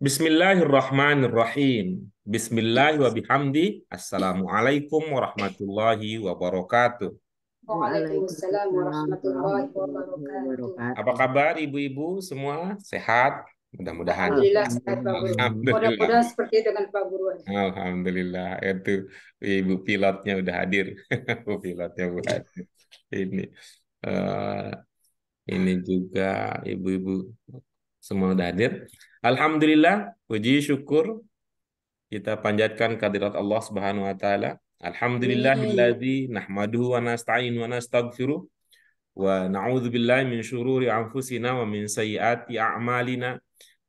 Bismillahirrahmanirrahim. Bismillah wa bihamdi. Assalamualaikum warahmatullahi wabarakatuh. Waalaikumsalam warahmatullahi wabarakatuh. Apa kabar ibu-ibu semua? Sehat? Mudah-mudahan. Alhamdulillah Mudah-mudahan seperti dengan Pak Guru. Alhamdulillah. Itu Ibu pilotnya udah hadir. Ibu pilotnya udah hadir. Ini uh, ini juga ibu-ibu semua sudah hadir. Alhamdulillah, puji syukur kita panjatkan kehadirat Allah Subhanahu wa taala. Alhamdulillahilladzi nahmaduhu wa nasta'inu wa nastaghfiruh wa na'udzu billahi min syururi anfusina wa min sayyiati a'malina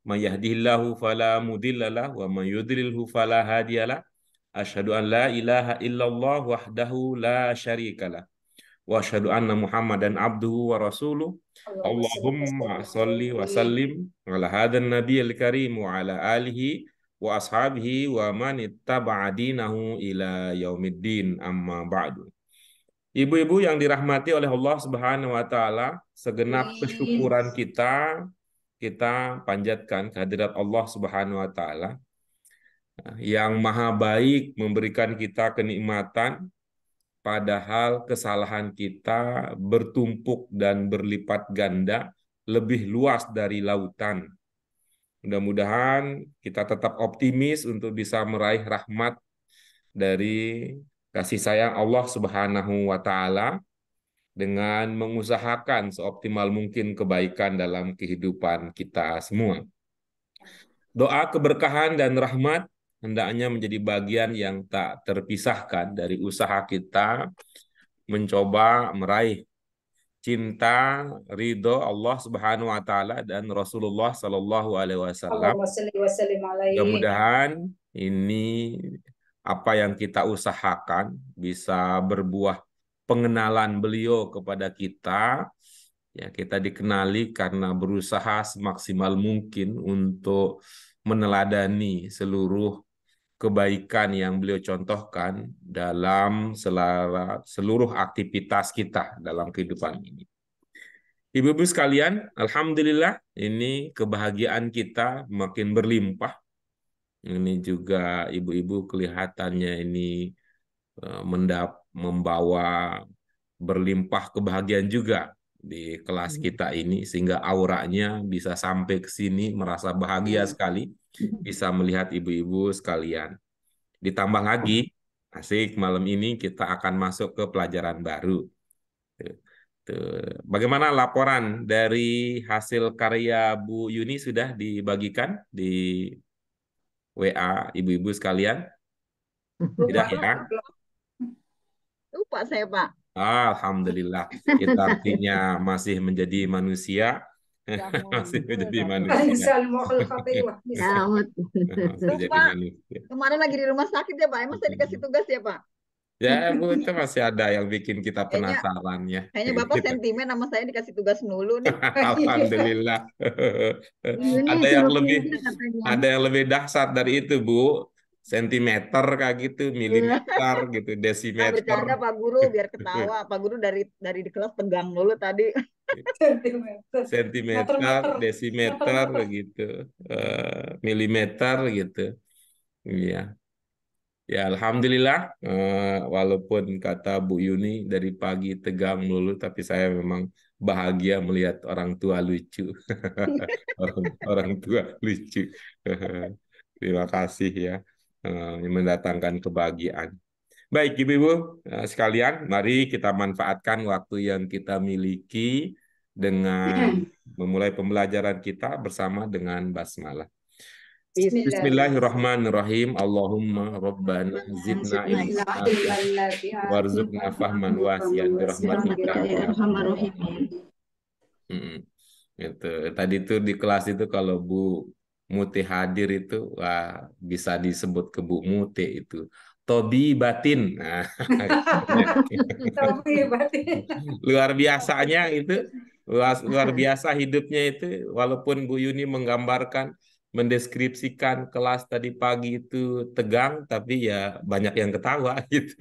may yahdihillahu fala mudhillalah wa may yudlilhu fala hadiyalah asyhadu an la ilaha illallah wahdahu la syarikalah wa asyhadu anna Muhammadan abduhu wa rasuluh. Allahumma salli wa sallim ala hadzal nabiyil karim wa ala alihi wa ashabihi wa man ittaba'a dinahu ila yaumiddin amma ba'du. Ibu-ibu yang dirahmati oleh Allah Subhanahu wa taala, segenap kesyukuran kita kita panjatkan kehadirat Allah Subhanahu wa taala yang maha baik memberikan kita kenikmatan padahal kesalahan kita bertumpuk dan berlipat ganda lebih luas dari lautan. Mudah-mudahan kita tetap optimis untuk bisa meraih rahmat dari kasih sayang Allah Subhanahu wa taala dengan mengusahakan seoptimal mungkin kebaikan dalam kehidupan kita semua. Doa keberkahan dan rahmat hendaknya menjadi bagian yang tak terpisahkan dari usaha kita mencoba meraih cinta ridho Allah Subhanahu wa taala dan Rasulullah sallallahu alaihi wasallam. Mudah-mudahan ini apa yang kita usahakan bisa berbuah pengenalan beliau kepada kita. Ya, kita dikenali karena berusaha semaksimal mungkin untuk meneladani seluruh kebaikan yang beliau contohkan dalam selara, seluruh aktivitas kita dalam kehidupan ini. Ibu-ibu sekalian, alhamdulillah ini kebahagiaan kita makin berlimpah. Ini juga ibu-ibu kelihatannya ini eh, mendap membawa berlimpah kebahagiaan juga di kelas hmm. kita ini sehingga auranya bisa sampai ke sini merasa bahagia hmm. sekali hmm. bisa melihat ibu-ibu sekalian. Ditambah lagi asik malam ini kita akan masuk ke pelajaran baru. Bagaimana laporan dari hasil karya Bu Yuni sudah dibagikan di WA ibu-ibu sekalian? Tidak ya? Lupa saya Pak. Alhamdulillah kita artinya masih menjadi manusia masih menjadi manusia. kemarin lagi di rumah sakit ya Pak, emang saya dikasih tugas ya Pak? Ya, Bu, itu masih ada yang bikin kita penasaran ya. Kayaknya Bapak kita. Gitu. sentimen sama saya dikasih tugas mulu nih. Alhamdulillah. ada yang lebih ada yang lebih dahsyat dari itu, Bu sentimeter kayak gitu, milimeter iya. gitu, ah, desimeter. Nah, bercanda Pak Guru biar ketawa. Pak Guru dari dari di kelas tegang dulu tadi. sentimeter, desimeter gitu, uh, milimeter gitu. Iya. Ya alhamdulillah eh, walaupun kata Bu Yuni dari pagi tegang dulu tapi saya memang bahagia melihat orang tua lucu. orang, orang tua lucu. Terima kasih ya. Eh, mendatangkan kebahagiaan. Baik, Ibu-ibu eh, sekalian, mari kita manfaatkan waktu yang kita miliki dengan memulai pembelajaran kita bersama dengan basmalah. Bismillahirrahmanirrahim. Allahumma rabbana zidna ilma warzuqna fahman wasi'an bi rahmatika ya hmm, Itu tadi itu di kelas itu kalau Bu Muti hadir itu wah, bisa disebut kebu Muti itu. Tobi batin. Nah, Tobi batin. luar biasanya itu luar, luar biasa hidupnya itu walaupun Bu Yuni menggambarkan mendeskripsikan kelas tadi pagi itu tegang tapi ya banyak yang ketawa gitu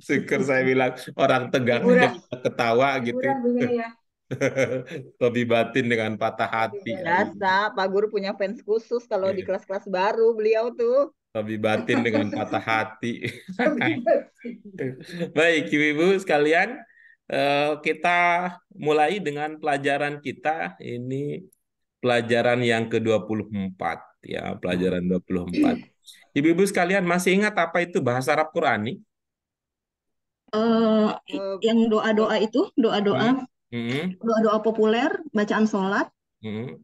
syukur saya bilang orang tegang ketawa gitu Tobi batin dengan patah hati. Biasa, Pak Guru punya fans khusus kalau yeah. di iya. kelas-kelas baru beliau tuh. Tobi batin dengan patah hati. Baik, Ibu-ibu sekalian, eh, kita mulai dengan pelajaran kita ini pelajaran yang ke-24 ya, pelajaran 24. Ibu-ibu sekalian masih ingat apa itu bahasa Arab Qurani? Uh, yang doa-doa itu, doa-doa. Hmm mm-hmm. doa-doa populer, bacaan sholat, mm-hmm.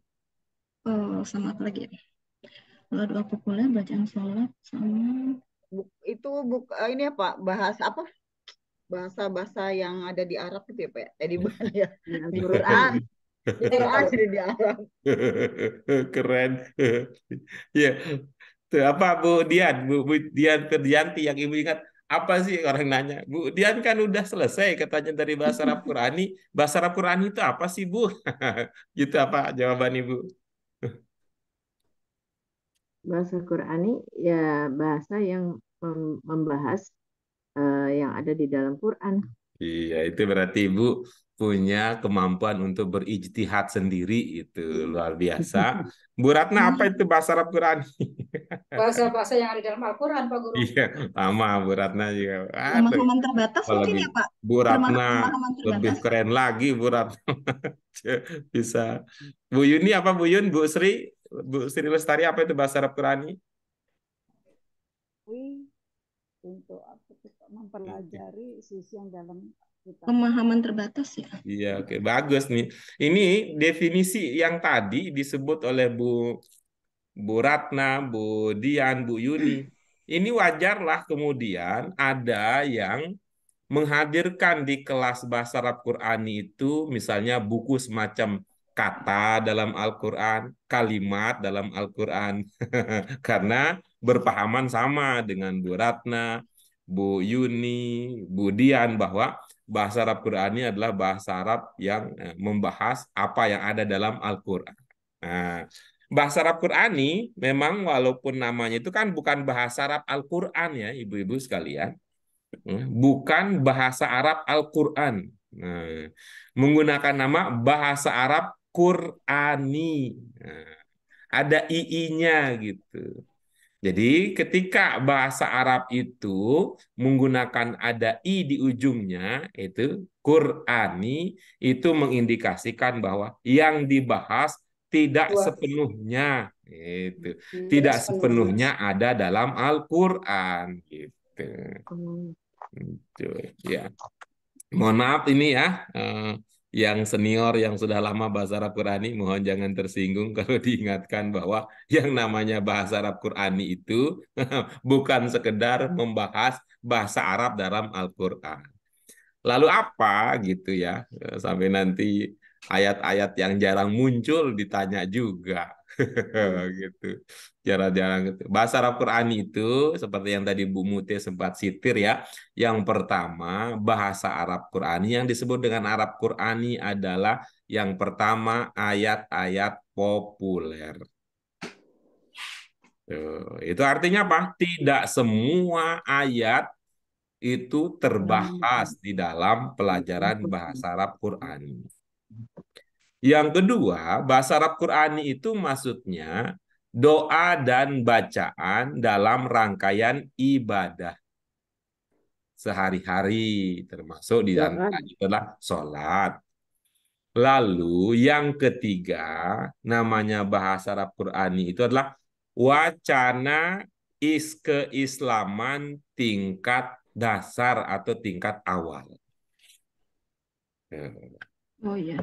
oh, sama apa lagi ya? Doa-doa populer, bacaan sholat, sama itu buk eh, ini apa bahas apa bahasa-bahasa yang ada di Arab itu ya Pak? Eh, di mana ya? Di di Arab. Keren. ya. Yeah. apa Bu Dian? Bu, Bu Dian terdianti yang Ibu ingat apa sih orang nanya Bu Dian kan udah selesai katanya dari bahasa Arab Qurani bahasa Arab Qurani itu apa sih Bu gitu apa jawaban Ibu bahasa Qurani ya bahasa yang membahas uh, yang ada di dalam Quran iya itu berarti Ibu punya kemampuan untuk berijtihad sendiri itu luar biasa. Bu Ratna apa itu bahasa Arab Qur'an? Bahasa-bahasa yang ada dalam Al-Quran Pak Guru. Iya, sama Bu Ratna juga. Pemahaman terbatas Kalau mungkin ya gitu. Pak. Bu Ratna lebih keren lagi Bu Ratna. Bisa. Bu Yuni apa Bu Yun? Bu Sri? Bu Sri Lestari apa itu bahasa Arab Qur'an? Wih, untuk apa? mempelajari sisi yang dalam Gitu. pemahaman terbatas ya. Iya, oke. Okay. Bagus nih. Ini definisi yang tadi disebut oleh Bu Bu Ratna, Bu Dian, Bu Yuni. Ini wajarlah kemudian ada yang menghadirkan di kelas bahasa Arab Qurani itu misalnya buku semacam kata dalam Al-Qur'an, kalimat dalam Al-Qur'an. Karena berpahaman sama dengan Bu Ratna, Bu Yuni, Bu Dian bahwa bahasa Arab Qurani adalah bahasa Arab yang eh, membahas apa yang ada dalam Al-Qur'an. Nah, bahasa Arab Qurani memang walaupun namanya itu kan bukan bahasa Arab Al-Qur'an ya, Ibu-ibu sekalian. Hmm, bukan bahasa Arab Al-Qur'an. Nah, menggunakan nama bahasa Arab Qurani. Nah, ada ii-nya gitu. Jadi ketika bahasa Arab itu menggunakan ada i di ujungnya itu Qurani itu mengindikasikan bahwa yang dibahas tidak sepenuhnya itu hmm, tidak sepenuhnya ada dalam Al-Qur'an gitu. Hmm. gitu. ya. Mohon maaf ini ya. Eh, yang senior yang sudah lama bahasa Arab Qurani mohon jangan tersinggung kalau diingatkan bahwa yang namanya bahasa Arab Qurani itu bukan sekedar membahas bahasa Arab dalam Al-Qur'an. Lalu apa gitu ya eh, sampai nanti ayat-ayat yang jarang muncul ditanya juga Hmm. gitu. Cara-cara gitu. Bahasa Arab Qur'ani itu seperti yang tadi Bu Mute sempat sitir ya. Yang pertama, bahasa Arab Qur'ani yang disebut dengan Arab Qur'ani adalah yang pertama ayat-ayat populer. Itu artinya apa? Tidak semua ayat itu terbahas hmm. di dalam pelajaran bahasa Arab Qur'ani. Yang kedua, bahasa Arab Qurani itu maksudnya doa dan bacaan dalam rangkaian ibadah sehari-hari termasuk di iya antaranya adalah sholat. Lalu yang ketiga namanya bahasa Arab Qurani itu adalah wacana is keislaman tingkat dasar atau tingkat awal. Oh iya.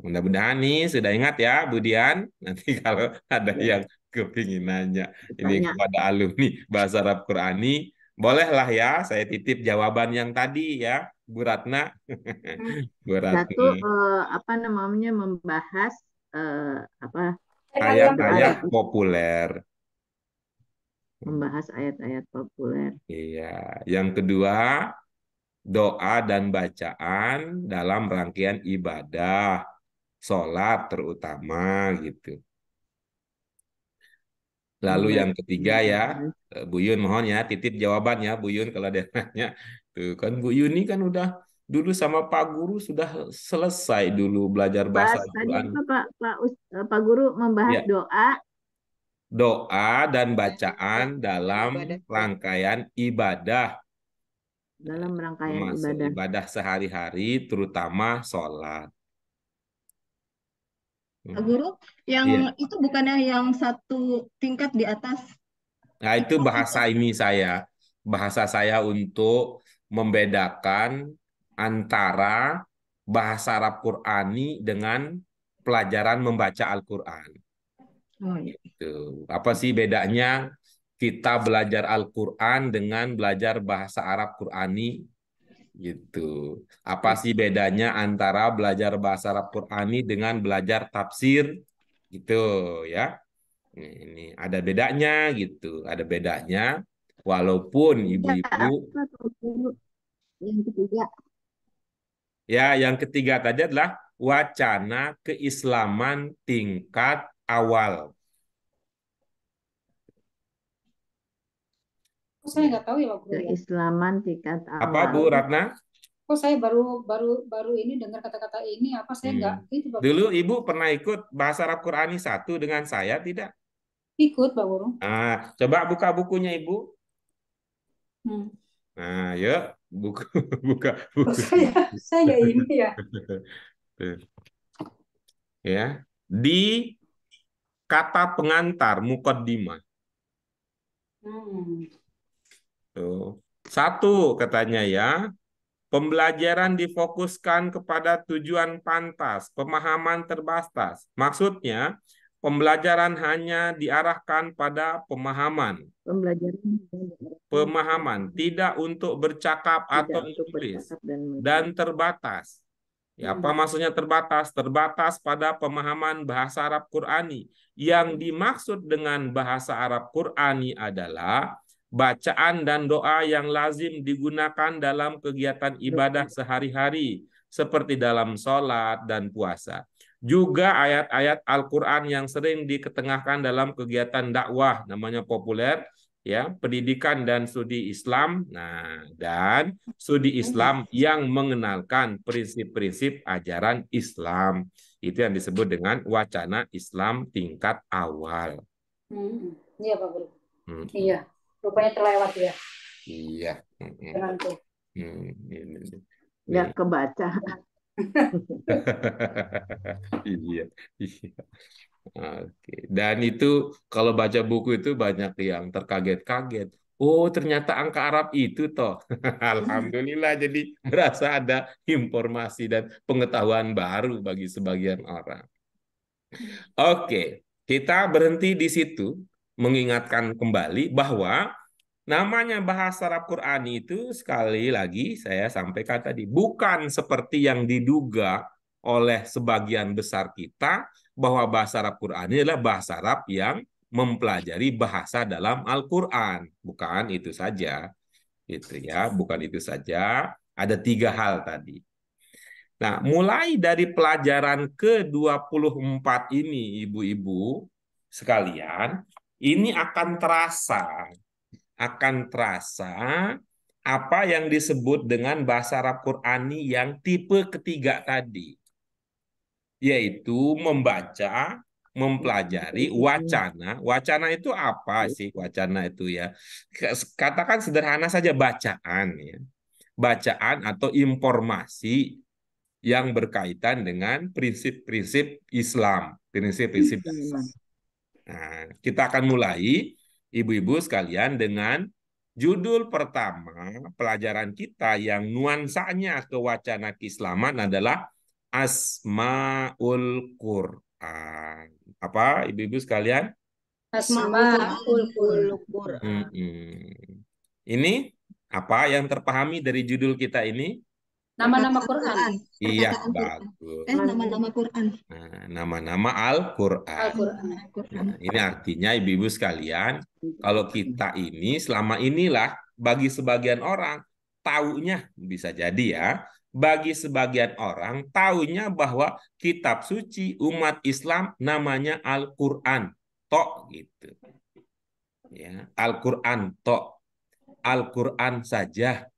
Mudah-mudahan nih sudah ingat ya Budian. Nanti kalau ada ya. yang kepingin nanya ini Tanya. kepada alumni bahasa Arab Qurani, bolehlah ya saya titip jawaban yang tadi ya Bu Ratna. Bu Ratna. Satu eh, apa namanya membahas eh, apa ayat-ayat populer. Membahas ayat-ayat populer. Iya. Yang kedua doa dan bacaan dalam rangkaian ibadah sholat terutama gitu. Lalu iya, yang iya, ketiga iya. ya, e, Bu Yun mohon ya titip jawabannya Bu Yun kalau ada nanya. Tuh kan Bu Yun ini kan udah dulu sama Pak Guru sudah selesai dulu belajar bahasa Pak, Tadi Pak Pak, e, Pak Guru membahas ya. doa doa dan bacaan dalam ibadah. rangkaian ibadah dalam rangkaian Masuk ibadah ibadah sehari-hari terutama sholat Hmm. guru yang yeah. itu bukannya yang satu tingkat di atas nah itu bahasa ini saya bahasa saya untuk membedakan antara bahasa Arab Qurani dengan pelajaran membaca Al-Qur'an. Oh, iya. gitu. Apa sih bedanya kita belajar Al-Qur'an dengan belajar bahasa Arab Qurani Gitu. Apa iya. sih bedanya antara belajar bahasa Arab Qurani dengan belajar tafsir? Gitu ya. Ini ada bedanya gitu, ada bedanya walaupun iya, ibu-ibu Ya, yang ketiga tadi adalah wacana keislaman tingkat awal. saya nggak tahu ya Pak Guru ya? tingkat awal. Apa Bu Ratna? Kok saya baru baru baru ini dengar kata-kata ini apa saya nggak hmm. Gitu, Dulu Ibu pernah ikut bahasa Arab Qurani satu dengan saya tidak? Ikut Pak Guru. Ah, coba buka bukunya Ibu. Hmm. Nah, yuk buka buka buka. Oh, saya saya ini ya. ya, di kata pengantar mukaddimah. Hmm. Tuh. Gitu. Satu katanya ya, Pembelajaran difokuskan kepada tujuan pantas, pemahaman terbatas. Maksudnya, pembelajaran hanya diarahkan pada pemahaman. Pembelajaran pemahaman, tidak untuk bercakap tidak atau untuk dan, dan terbatas. Ya, apa hmm. maksudnya terbatas? Terbatas pada pemahaman bahasa Arab Qurani. Yang dimaksud dengan bahasa Arab Qurani adalah bacaan dan doa yang lazim digunakan dalam kegiatan ibadah sehari-hari seperti dalam sholat dan puasa. Juga ayat-ayat Al-Quran yang sering diketengahkan dalam kegiatan dakwah, namanya populer, ya pendidikan dan studi Islam nah dan studi Islam yang mengenalkan prinsip-prinsip ajaran Islam itu yang disebut dengan wacana Islam tingkat awal hmm, iya, Pak Guru hmm. Iya rupanya terlewat ya. Iya. Tenangku. Hmm, Ya kebaca. iya, iya. Oke. Dan itu kalau baca buku itu banyak yang terkaget-kaget. Oh, ternyata angka Arab itu toh. Alhamdulillah jadi merasa ada informasi dan pengetahuan baru bagi sebagian orang. Hmm. Oke, kita berhenti di situ mengingatkan kembali bahwa namanya bahasa Arab Qurani itu sekali lagi saya sampaikan tadi bukan seperti yang diduga oleh sebagian besar kita bahwa bahasa Arab Qurani adalah bahasa Arab yang mempelajari bahasa dalam Al-Qur'an, bukan itu saja. Itu ya, bukan itu saja. Ada tiga hal tadi. Nah, mulai dari pelajaran ke-24 ini Ibu-ibu sekalian, ini akan terasa akan terasa apa yang disebut dengan bahasa Arab Qurani yang tipe ketiga tadi yaitu membaca mempelajari wacana. Wacana itu apa sih wacana itu ya? Katakan sederhana saja bacaan ya. Bacaan atau informasi yang berkaitan dengan prinsip-prinsip Islam, prinsip-prinsip dasar. Nah, kita akan mulai ibu-ibu sekalian dengan judul pertama pelajaran kita yang nuansanya ke wacana keislaman adalah Asmaul Qur'an. Apa ibu-ibu sekalian? Asmaul Qur'an. Hmm, hmm. Ini apa yang terpahami dari judul kita ini? Nama-nama Quran. Iya, bagus. Eh, nama-nama Quran. Nah, nama-nama Al-Quran. Nah, ini artinya ibu-ibu sekalian, kalau kita ini selama inilah bagi sebagian orang taunya bisa jadi ya, bagi sebagian orang taunya bahwa kitab suci umat Islam namanya Al-Qur'an. Tok gitu. Ya, Al-Qur'an tok. Al-Qur'an saja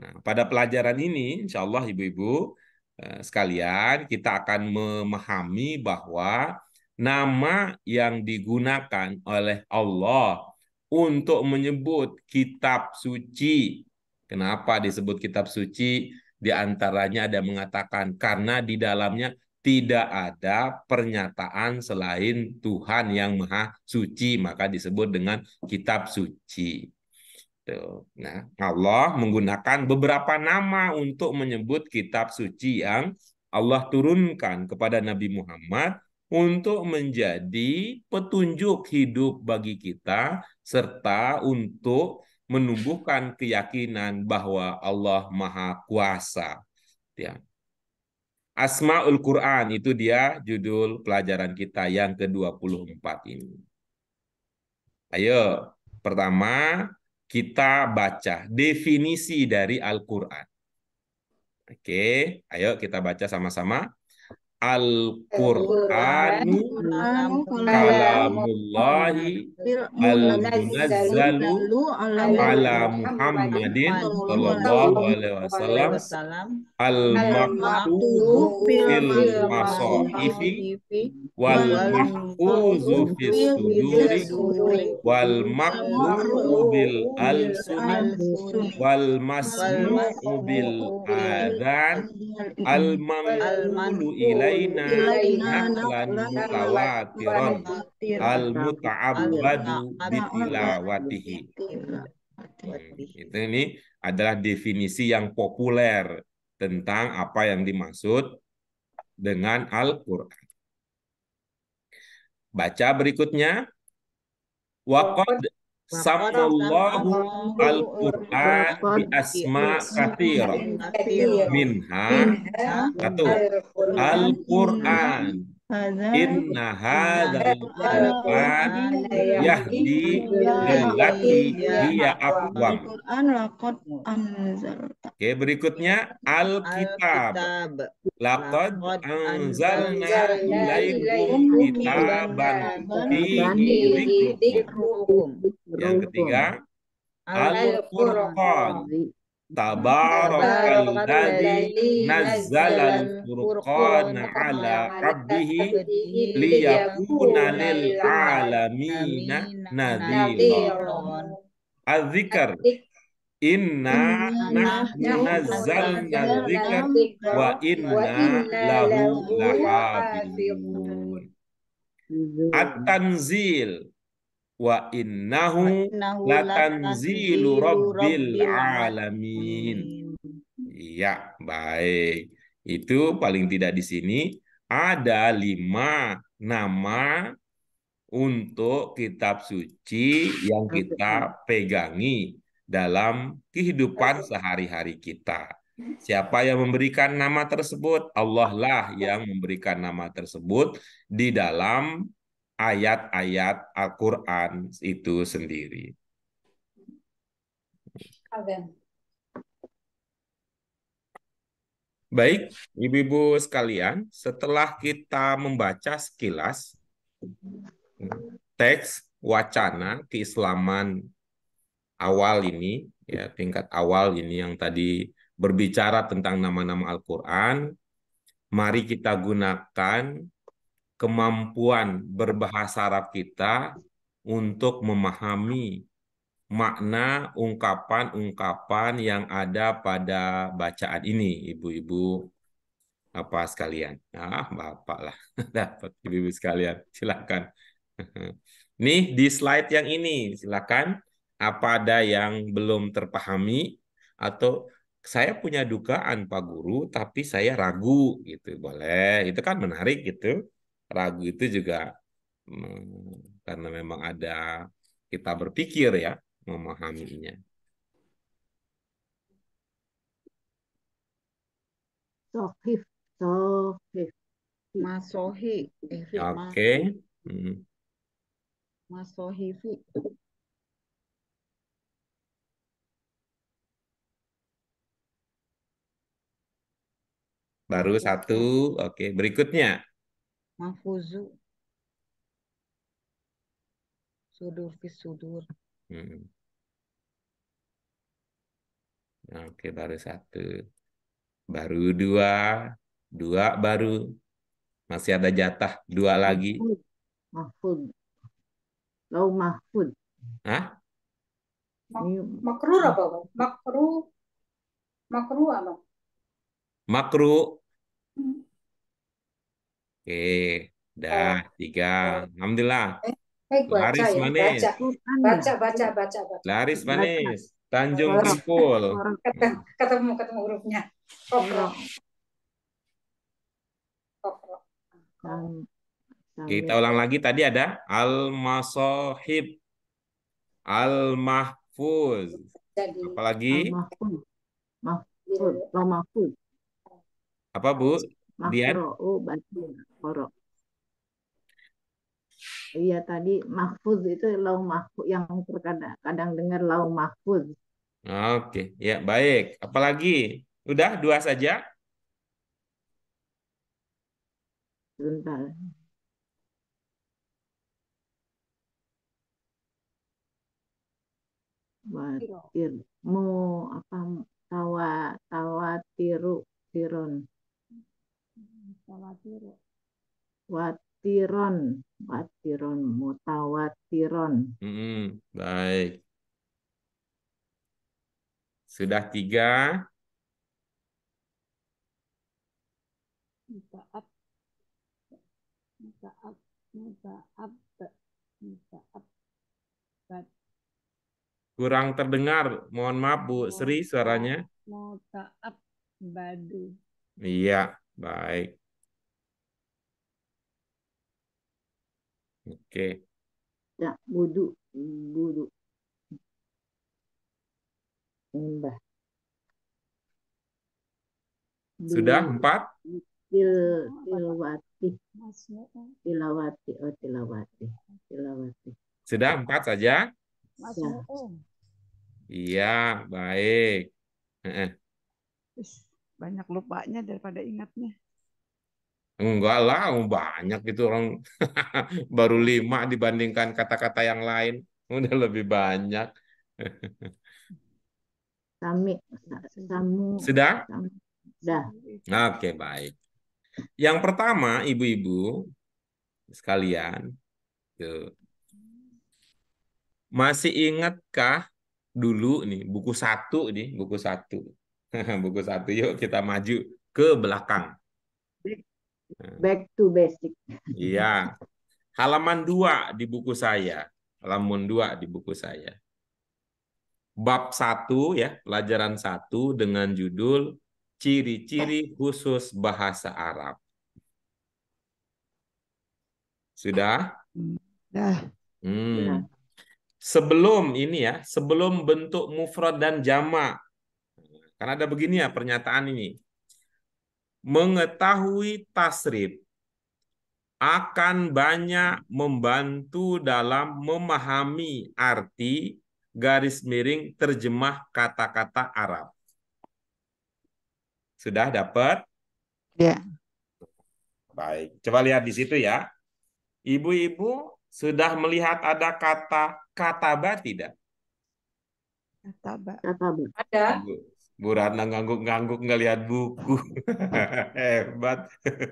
Nah, pada pelajaran ini, insya Allah ibu-ibu eh, sekalian, kita akan memahami bahwa nama yang digunakan oleh Allah untuk menyebut kitab suci. Kenapa disebut kitab suci? Di antaranya ada mengatakan karena di dalamnya tidak ada pernyataan selain Tuhan yang maha suci, maka disebut dengan kitab suci gitu. Nah, Allah menggunakan beberapa nama untuk menyebut kitab suci yang Allah turunkan kepada Nabi Muhammad untuk menjadi petunjuk hidup bagi kita serta untuk menumbuhkan keyakinan bahwa Allah Maha Kuasa. Ya. Asmaul Quran itu dia judul pelajaran kita yang ke-24 ini. Ayo, pertama kita baca definisi dari Al-Quran. Oke, ayo kita baca sama-sama. al quran kalamullahi al-munazzalu ala Muhammadin sallallahu alaihi wasallam al-maktubu fil masahifi wal mahfuzu fis suduri wal maqru bil alsuni wal masmu bil adan al mamulu ilaina naklan mutawatiran al muta'abbadu bitilawatihi hmm, itu ini adalah definisi yang populer tentang apa yang dimaksud dengan Al-Quran. Baca berikutnya. Waqad Samallahu al-Quran bi asma kathir minha satu al-Quran Inna hadzal ya, iya, iya, iya. Qur'an yahdi lillati hiya aqwam. Oke, berikutnya Alkitab. Laqad anzalna ilaikum kitaban fihi Yang ketiga Al-Furqan. Tabarakalladzi nazzalal furqana ala abdihi liyakuna lil alamina nadhira. az Inna nahnu nazzalna dzikr wa inna lahu lahafizun. At-tanzil wa innahu latanzilu rabbil alamin. Iya, baik. Itu paling tidak di sini ada lima nama untuk kitab suci yang kita pegangi dalam kehidupan sehari-hari kita. Siapa yang memberikan nama tersebut? Allah lah yang memberikan nama tersebut di dalam ayat-ayat Al-Quran itu sendiri. Baik, Ibu-ibu sekalian, setelah kita membaca sekilas teks wacana keislaman awal ini, ya tingkat awal ini yang tadi berbicara tentang nama-nama Al-Qur'an, mari kita gunakan kemampuan berbahasa Arab kita untuk memahami makna ungkapan-ungkapan yang ada pada bacaan ini, ibu-ibu apa sekalian. Ah, bapak lah, dapat ibu-ibu sekalian. Silakan. Nih di slide yang ini, silakan. Apa ada yang belum terpahami atau saya punya dugaan Pak Guru, tapi saya ragu gitu, boleh. Itu kan menarik gitu ragu itu juga hmm, karena memang ada kita berpikir ya memahaminya. Sohif, sohif. Mas Oke. Hmm. Okay. Baru satu. Oke, okay. berikutnya mafuzu Sudur fis sudur. Hmm. Oke, baru satu. Baru dua. Dua baru. Masih ada jatah. Dua lagi. Mahfud. Lau mahfud. ah Makruh apa, Bang? Makruh. Makruh apa? Makruh Oke, dah oh. tiga. Eh, Alhamdulillah. Eh, eh, baca, Laris ya, manis. Baca, baca, baca, baca. Laris manis. Tanjung Tripul. Ketemu, ketemu hurufnya. Kokro. Kokro. Kita ulang lagi tadi ada al-masohib, al-mahfuz. Apalagi? Al-mahfuz. Mahfuz. Apa Bu? Makro'u oh, batin koro. Iya tadi mahfuz itu lau mahfuz yang terkadang kadang dengar lau mahfuz. Oke, ya baik. Apalagi udah dua saja. Sebentar. Mau mu apa tawa tawa tiru tirun Mutawatiron. Watiron, watiron, mutawatiron. Hmm, baik. Sudah tiga. Muta'ab. Muta'ab. Muta'ab. Muta'ab. Kurang terdengar. Mohon maaf Bu Sri suaranya. Muta'ab badu. Iya, baik. Oke. Ya, budu, budu. Mbah. Sudah empat? Til, tilawati. Tilawati, oh tilawati. Tilawati. Sudah empat saja? Ya. Iya, baik. Eh. Banyak lupanya daripada ingatnya. Enggak lah, oh, banyak itu orang baru lima dibandingkan kata-kata yang lain. Udah lebih banyak. Kami, kamu. Sudah? Sudah. Oke, baik. Yang pertama, ibu-ibu sekalian, masih ingatkah dulu nih buku satu nih buku satu buku satu yuk kita maju ke belakang Nah. Back to basic. Iya. Halaman dua di buku saya. Halaman dua di buku saya. Bab satu ya, pelajaran satu dengan judul Ciri-ciri khusus bahasa Arab. Sudah? Sudah. Hmm. Sebelum ini ya, sebelum bentuk mufrad dan jamak. Karena ada begini ya pernyataan ini mengetahui tasrif akan banyak membantu dalam memahami arti garis miring terjemah kata-kata Arab. Sudah dapat? Ya. Baik, coba lihat di situ ya. Ibu-ibu sudah melihat ada kata kataba tidak? Kataba. Kataba. Ada. Bu Ratna ngangguk-ngangguk ngelihat buku. Hebat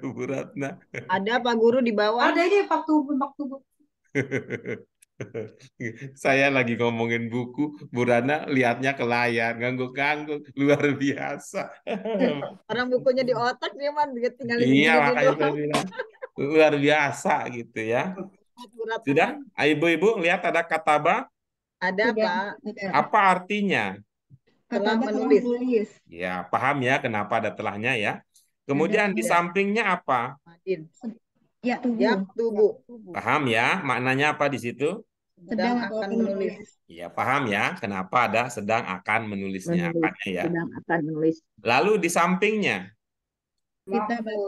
Bu Ratna. Ada Pak Guru di bawah? Ada ini Pak Tubun, Pak Tubun. Saya lagi ngomongin buku, Bu Ratna lihatnya ke layar, ngangguk-ngangguk, luar biasa. Orang bukunya di otak dia mah dia tinggal Iya, makanya saya luar biasa gitu ya. Sudah, ibu-ibu lihat ada kata apa? Ada, Pak. Apa artinya? telah menulis. menulis. Ya, paham ya kenapa ada telahnya ya. Kemudian ya, di sampingnya apa? Ya, ya tubuh. ya, tubuh. Paham ya maknanya apa di situ? Sedang, akan menulis. Ya, paham ya kenapa ada sedang akan menulisnya menulis. akannya ya. Sedang akan menulis. Lalu di sampingnya kita bat.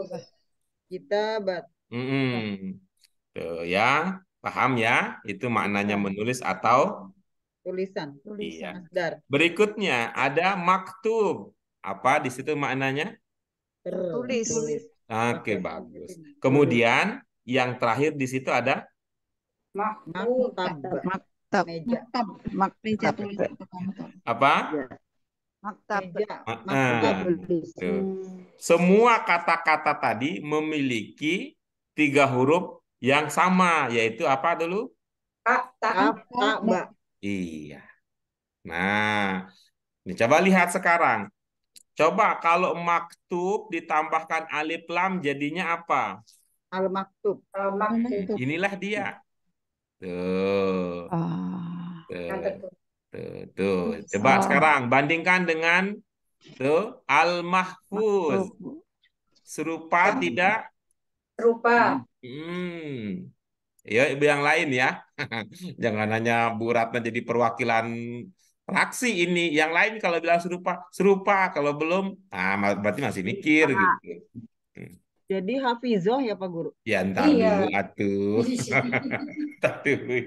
Kita bat. Mm -mm. Tuh ya, paham ya? Itu maknanya iya. menulis atau tulisan. tulisan. Iya. Masdar. Berikutnya ada maktub. Apa di situ maknanya? Tertulis. Oke, okay, bagus. Kemudian yang terakhir di situ ada maktab. Maktab. maktab, Maktab. Meja tulis. Apa? Maktab. Meja. Maktab. Nah, Semua kata-kata tadi memiliki tiga huruf yang sama yaitu apa dulu? Kata. Kata. Iya. Nah, ini coba lihat sekarang. Coba kalau maktub ditambahkan alif lam jadinya apa? Al maktub. Al maktub. Inilah dia. Tuh. Ah. Tuh. Tuh. Tuh. Coba ah. sekarang bandingkan dengan tuh al mahfuz. Serupa tidak? Serupa. Hmm. Ya, yang lain ya. Jangan hanya Bu Ratna jadi perwakilan fraksi ini. Yang lain kalau bilang serupa, serupa. Kalau belum, ah, berarti masih mikir nah. gitu. Hmm. Jadi Hafizoh ya Pak Guru? Ya entah iya. dulu atuh. entah dulu.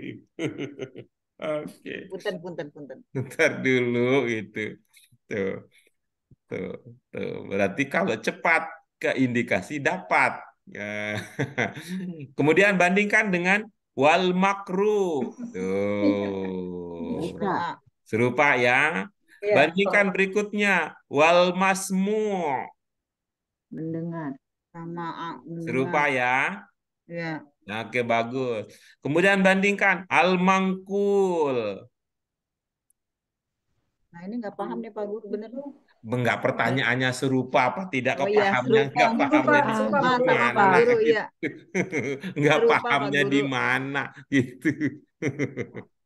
Oke. Okay. Punten, punten, punten. Entar dulu itu Tuh. Tuh, tuh. Berarti kalau cepat ke indikasi dapat. Ya. Kemudian bandingkan dengan wal makruh. Tuh. Serupa. ya. ya Bandingkan so. berikutnya wal masmu. Mendengar. Sama Serupa ya. Ya. Oke, bagus. Kemudian bandingkan al mangkul. Nah, ini nggak paham nih Pak Guru, bener enggak iya. pertanyaannya serupa apa tidak oh, iya, nggak pahamnya di mana nah, nah, gitu. iya. nggak pahamnya di mana gitu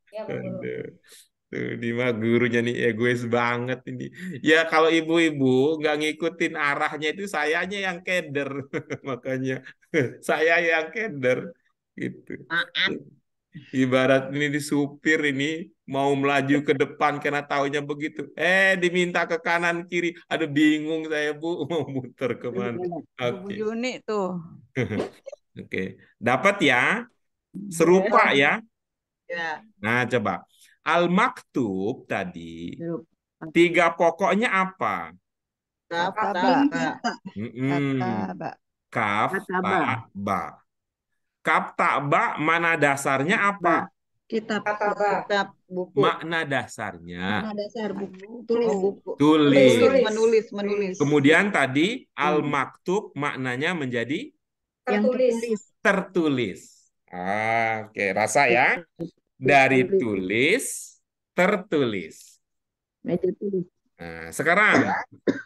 ya, Tuh, mah gurunya nih egois banget ini. Ya kalau ibu-ibu nggak ngikutin arahnya itu sayanya yang keder. Makanya saya yang keder. Gitu. Maaf ibarat ini di supir ini mau melaju ke depan karena taunya begitu. Eh diminta ke kanan kiri. ada bingung saya Bu mau muter kemana. Oke. Okay. tuh. Oke. okay. Dapat ya? Serupa iya. ya? Ya. Nah, coba. Al maktub tadi tiga pokoknya apa? Kaf, ba, ba. Kaf, ba, ba. Kap takba mana dasarnya apa? Kita Kitab buku. Makna dasarnya. Makna dasar buku. Tulis buku. Tulis. Tulis. Menulis, menulis. Kemudian tadi hmm. al maktub maknanya menjadi tertulis. Tertulis. Ah, oke, okay. rasa ya. Dari tulis tertulis. Nah, sekarang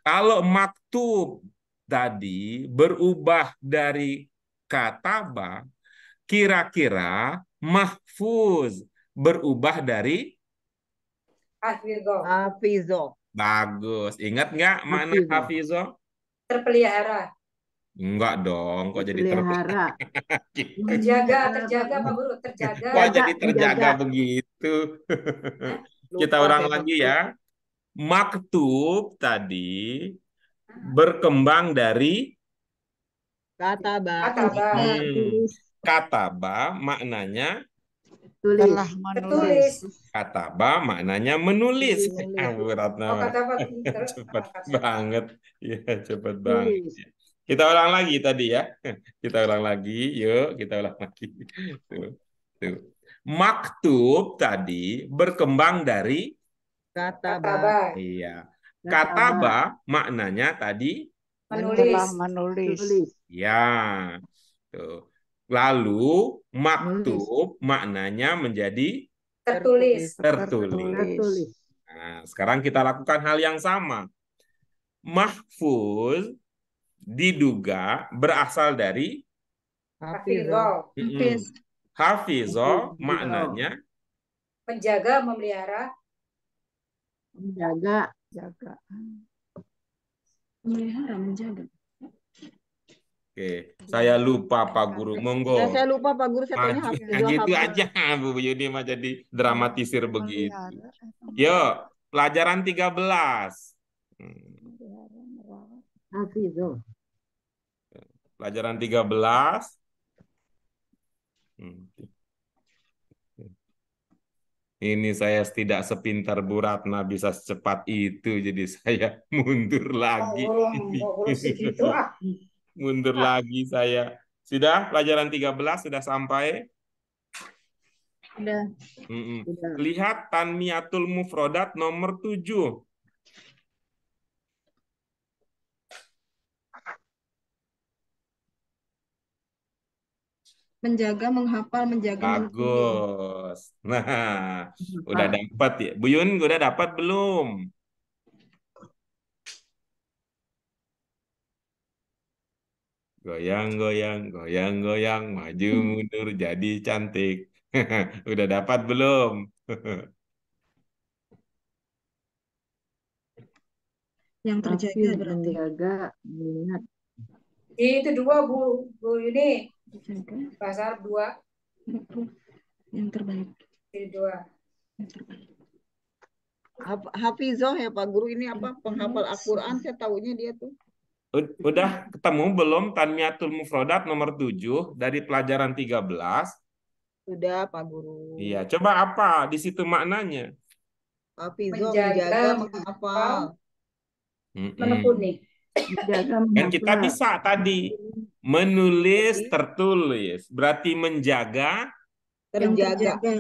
kalau maktub tadi berubah dari kataba kira-kira mahfuz berubah dari hafizo. Bagus. Ingat nggak mana hafizo? Terpelihara. Enggak dong, kok jadi terpelihara. terjaga, gitu. terjaga Pak Guru, terjaga. Kok jadi terjaga Jaga. begitu? Lupa, Kita orang lagi ya. Maktub tadi berkembang dari kata bahasa hmm kataba maknanya tulis. telah menulis. Kataba maknanya menulis. menulis. Ah, oh, cepat banget. Ya, cepat banget. Kita ulang lagi tadi ya. Kita ulang lagi, yuk kita ulang lagi. Tuh. Tuh. Maktub tadi berkembang dari kataba. Iya. Kataba maknanya tadi menulis. Menulis. menulis. Ya. Tuh. Lalu maktub maknanya menjadi tertulis. Tertulis. tertulis. Nah, sekarang kita lakukan hal yang sama. Mahfuz diduga berasal dari Hafizoh. Hmm. maknanya menjaga, memelihara, menjaga, jaga. Memelihara, menjaga. Oke, saya lupa Pak Guru. Ya, Monggo. Ya, saya lupa Pak Guru, saya tanya gitu aja Bu Yudi mah jadi dramatisir begitu. Yo, pelajaran 13. belas. Hmm. Pelajaran 13. Hmm. Ini saya tidak sepintar Bu Ratna bisa secepat itu, jadi saya mundur lagi. Allah, mundur lagi saya. Sudah pelajaran 13 sudah sampai? Sudah. Mm -mm. Sudah. Lihat tanmiyatul mufradat nomor 7. Menjaga, menghafal, menjaga. Bagus. Nah, udah dapat ya. Buyun udah dapat belum? goyang goyang goyang goyang maju hmm. mundur jadi cantik udah dapat belum yang terjaga Masih berarti menjaga minat itu dua bu bu ini pasar dua yang terbaik Ini dua Hafizoh ya Pak Guru ini apa iya, penghafal Al-Quran saya tahunya dia tuh Udah ketemu belum Tanmiatul Mufrodat nomor 7 dari pelajaran 13? Sudah Pak Guru. Iya, coba apa di situ maknanya? Hafizo menjaga, apa? Menekuni. Dan kita bisa tadi menulis tertulis, berarti menjaga terjaga, terjaga.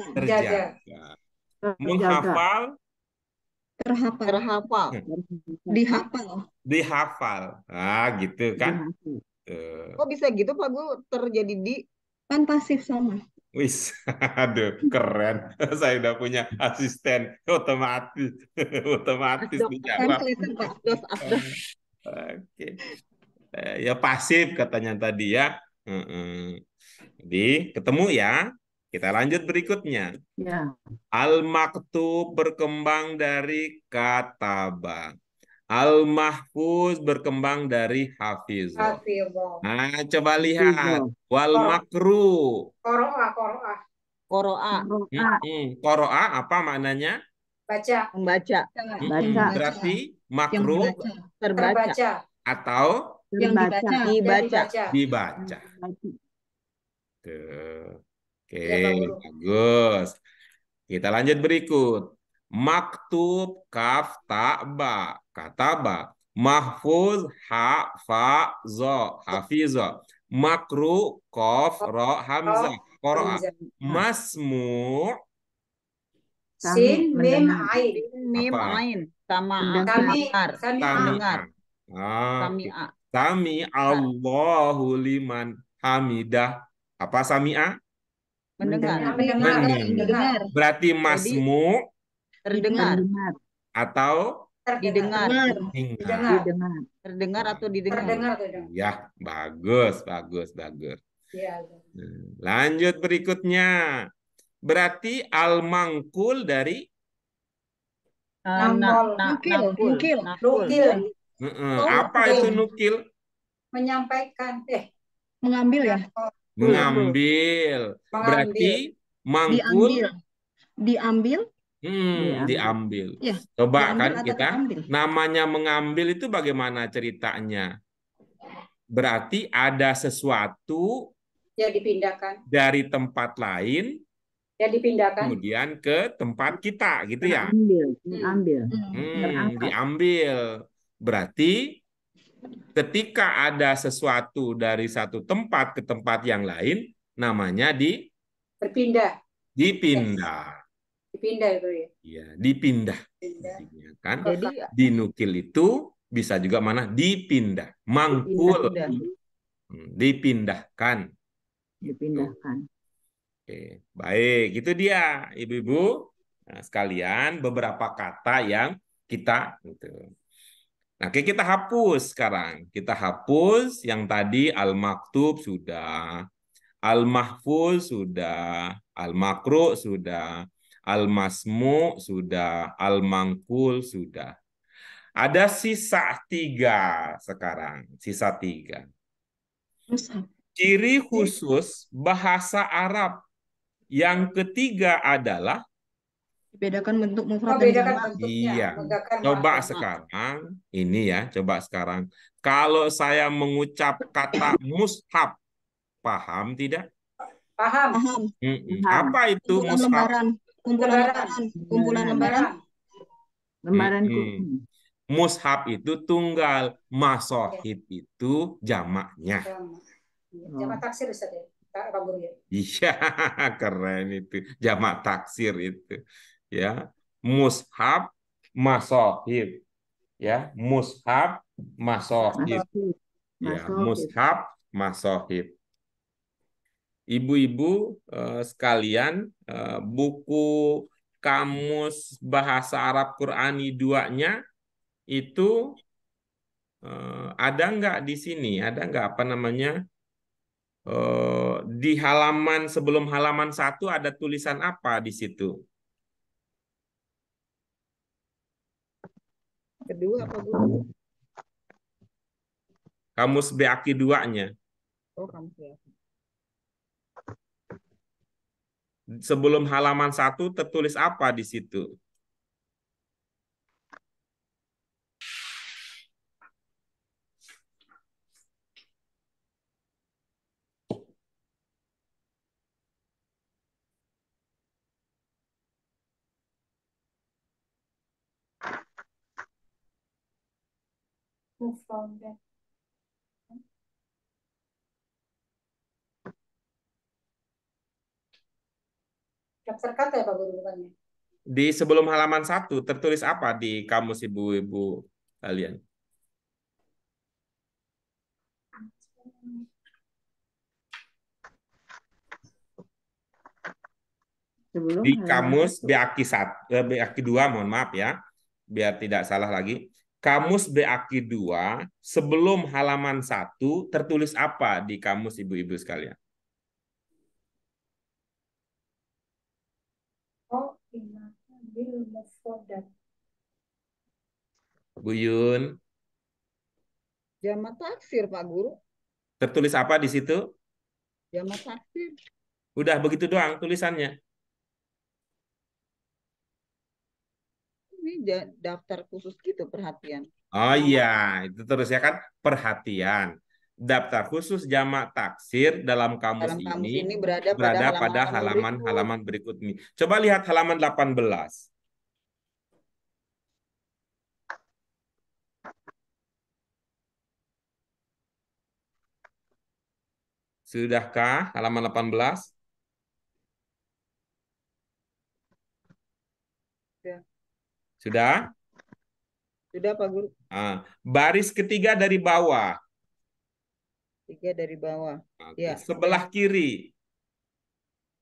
terjaga. menghafal Terhafal. Terhafal. Hmm. Dihafal. Dihafal. Ah, gitu kan. kok oh, bisa gitu Pak guru Terjadi di kan pasif sama. Wis, aduh keren. Saya udah punya asisten otomatis, otomatis kan ah, Oke, eh, ya pasif katanya tadi ya. di ketemu ya. Kita lanjut berikutnya. Ya. Al-maktub berkembang dari kataba. Al-mahfuz berkembang dari hafiz. Nah, coba lihat. Wal makru. Koroa, koroa. Koroa. Hmm, koroa apa maknanya? Baca. Membaca. Baca. Berarti makru terbaca. Atau yang dibaca. Dibaca. Dibaca. dibaca. Tuh. Oke, okay, ya, bagus. Kita lanjut berikut. Maktub kaf ta'ba kataba mahfuz ha fa zo hafizo makru kof ro hamza. qara'a masmu sin mim ain mim ain sama kami kami dengar kami ah, sami Allahu liman hamidah apa sami'a mendengar. Mendengar. mendengar. Berarti masmu terdengar atau didengar. terdengar didengar. Terdengar atau didengar. Terdengar Ya, bagus, bagus, bagus. Ya, Lanjut berikutnya. Berarti al-mangkul dari eh, nukil. Nukil. nukil. Apa itu nukil? Menyampaikan. Eh, mengambil ya mengambil. Berarti mangkul diambil. diambil. Hmm, diambil. diambil. Ya, Coba diambil kan kita diambil. namanya mengambil itu bagaimana ceritanya? Berarti ada sesuatu yang dipindahkan dari tempat lain yang dipindahkan kemudian ke tempat kita gitu ya. Diambil, hmm. diambil. Hmm, diambil. Berarti ketika ada sesuatu dari satu tempat ke tempat yang lain namanya di berpindah dipindah dipindah itu ya iya dipindah, dipindah. kan jadi dinukil itu bisa juga mana dipindah mangkul dipindah. Hmm, dipindahkan dipindahkan oke baik itu dia ibu-ibu nah, sekalian beberapa kata yang kita gitu Nah, oke kita hapus sekarang. Kita hapus yang tadi al-maktub sudah, al-mahfuz sudah, al-makru sudah, al-masmu sudah, al-mangkul sudah. Ada sisa tiga sekarang, sisa tiga. Ciri khusus bahasa Arab yang ketiga adalah Bedakan bentuk mufrad oh, dan jamak. Iya. Bedakan coba makna. sekarang ini ya, coba sekarang kalau saya mengucap kata mushaf, paham tidak? Paham. Paham. Mm -mm. Apa itu kumpulan mushaf? Lembaran. Kumpulan lembaran. Kumpulan lembaran. Lembaran mm -mm. Mushab itu tunggal, masohib okay. itu jamaknya. Jamak, iya, jamak taksir Ustaz ya. Iya, keren itu. Jamak taksir itu ya mushab masohib ya mushab masohib ya mushab masohib ibu-ibu eh, sekalian eh, buku kamus bahasa Arab Qurani duanya itu eh, ada nggak di sini ada nggak apa namanya di halaman sebelum halaman satu ada tulisan apa di situ kedua apa guru? Kamus Beaki duanya. Oh, kamus Beaki. Sebelum halaman satu tertulis apa di situ? lowbat. kata ya, ya? Di sebelum halaman satu tertulis apa di kamus ibu-ibu kalian? di kamus BAKI 1 eh, BAKI dua. mohon maaf ya biar tidak salah lagi Kamus BAQ 2 sebelum halaman 1 tertulis apa di kamus ibu-ibu sekalian? Oh, Bu Yun. Jama taksir, Pak Guru. Tertulis apa di situ? Jama taksir. Udah begitu doang tulisannya. ini daftar khusus gitu perhatian. Oh iya, itu terus ya kan perhatian. Daftar khusus jamak taksir dalam kamus, dalam ini, ini berada, berada pada halaman-halaman berikut. berikut ini. Coba lihat halaman 18. Sudahkah halaman 18? Sudah? Sudah Pak Guru. Ah, baris ketiga dari bawah. Tiga dari bawah. Okay. Ya. Sebelah kiri.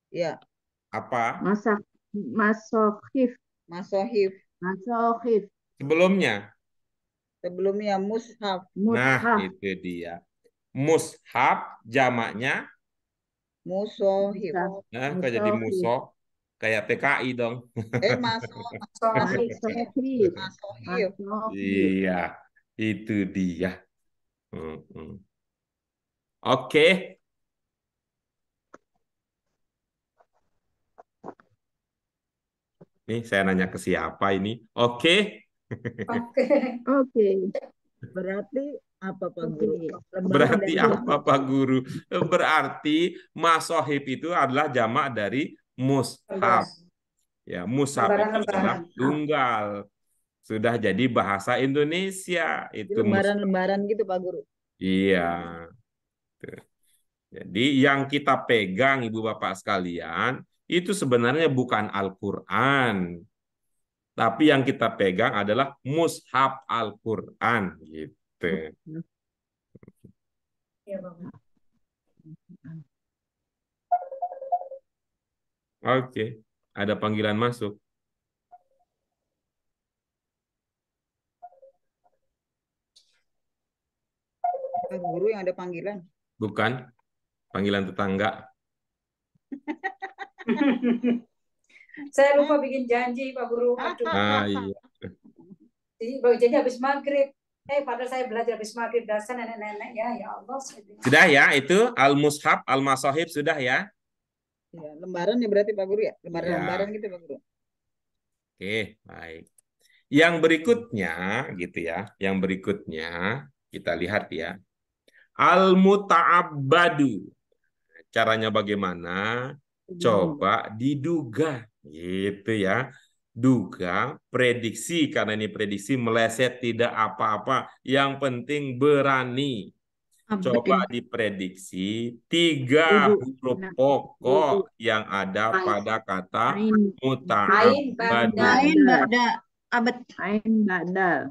Ya. Apa? masak masohif. Masohif. Masohif. Sebelumnya. Sebelumnya mushaf. mushaf. Nah, itu dia. Mushaf jamaknya musohif. Nah, kok jadi musoh? kayak PKI dong. Eh masuk, masuk, Iya, itu dia. Oke. Okay. Nih saya nanya ke siapa ini? Oke. Okay. Oke. Okay. Oke. Berarti apa Pak Guru? Berarti apa Pak Guru? Berarti Mas Sohib itu adalah jamak dari mushaf. Ya, mushaf itu tunggal. Sudah jadi bahasa Indonesia itu. Lembaran-lembaran gitu Pak Guru. Iya. Jadi yang kita pegang Ibu Bapak sekalian itu sebenarnya bukan Al-Qur'an. Tapi yang kita pegang adalah mushaf Al-Qur'an gitu. Iya, Bapak. Oke, ada panggilan masuk. guru yang ada panggilan. Bukan, panggilan tetangga. Saya lupa bikin janji Pak Guru. Ah, iya. Jadi, jadi habis maghrib. Eh, padahal saya belajar habis maghrib dasar nenek-nenek ya, ya Allah. Sudah ya, itu al-mushab, al-masahib sudah ya. Iya, lembaran ya berarti Pak Guru ya? Lembaran-lembaran iya. gitu ya, Pak Guru. Oke, baik. Yang berikutnya gitu ya, yang berikutnya kita lihat ya. Al-muta'abbadu. Caranya bagaimana? Coba diduga gitu ya. Duga, prediksi karena ini prediksi meleset tidak apa-apa. Yang penting berani. Coba diprediksi tiga nah, huruf pokok yang ada pada kata Ain badal. Abad. Ain badal.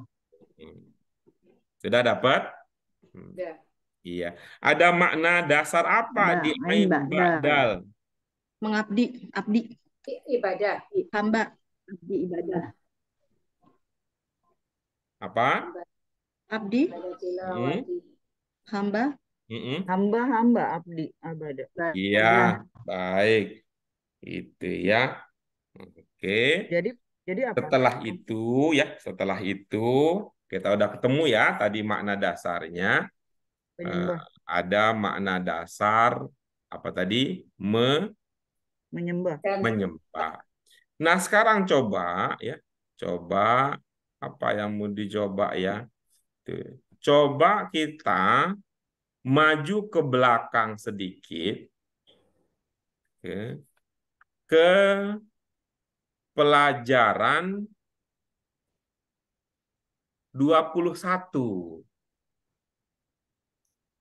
Sudah dapat? Sudah. Iya. Ada makna dasar apa di ain badal? Mengabdi, abdi. Ibadah. Hamba. Abdi ibadah. Apa? Abdi. Hmm? hamba Mm-mm. hamba-hamba abdi abada. Iya, baik. Itu ya. Oke. Jadi jadi apa? Setelah itu ya, setelah itu kita udah ketemu ya tadi makna dasarnya. Uh, ada makna dasar apa tadi? Me menyembah. Menyembah. Nah, sekarang coba ya, coba apa yang mau dicoba ya coba kita maju ke belakang sedikit ke, ke pelajaran 21.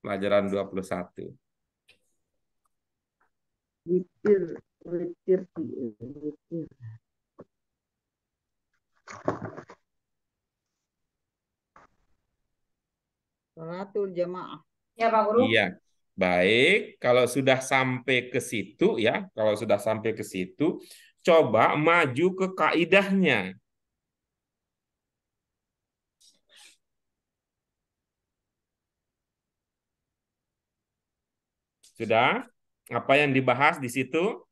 Pelajaran 21. Witir, witir, witir. Salatul jamaah. Ya Pak Guru. Iya. Baik, kalau sudah sampai ke situ ya, kalau sudah sampai ke situ, coba maju ke kaidahnya. Sudah? Apa yang dibahas di situ?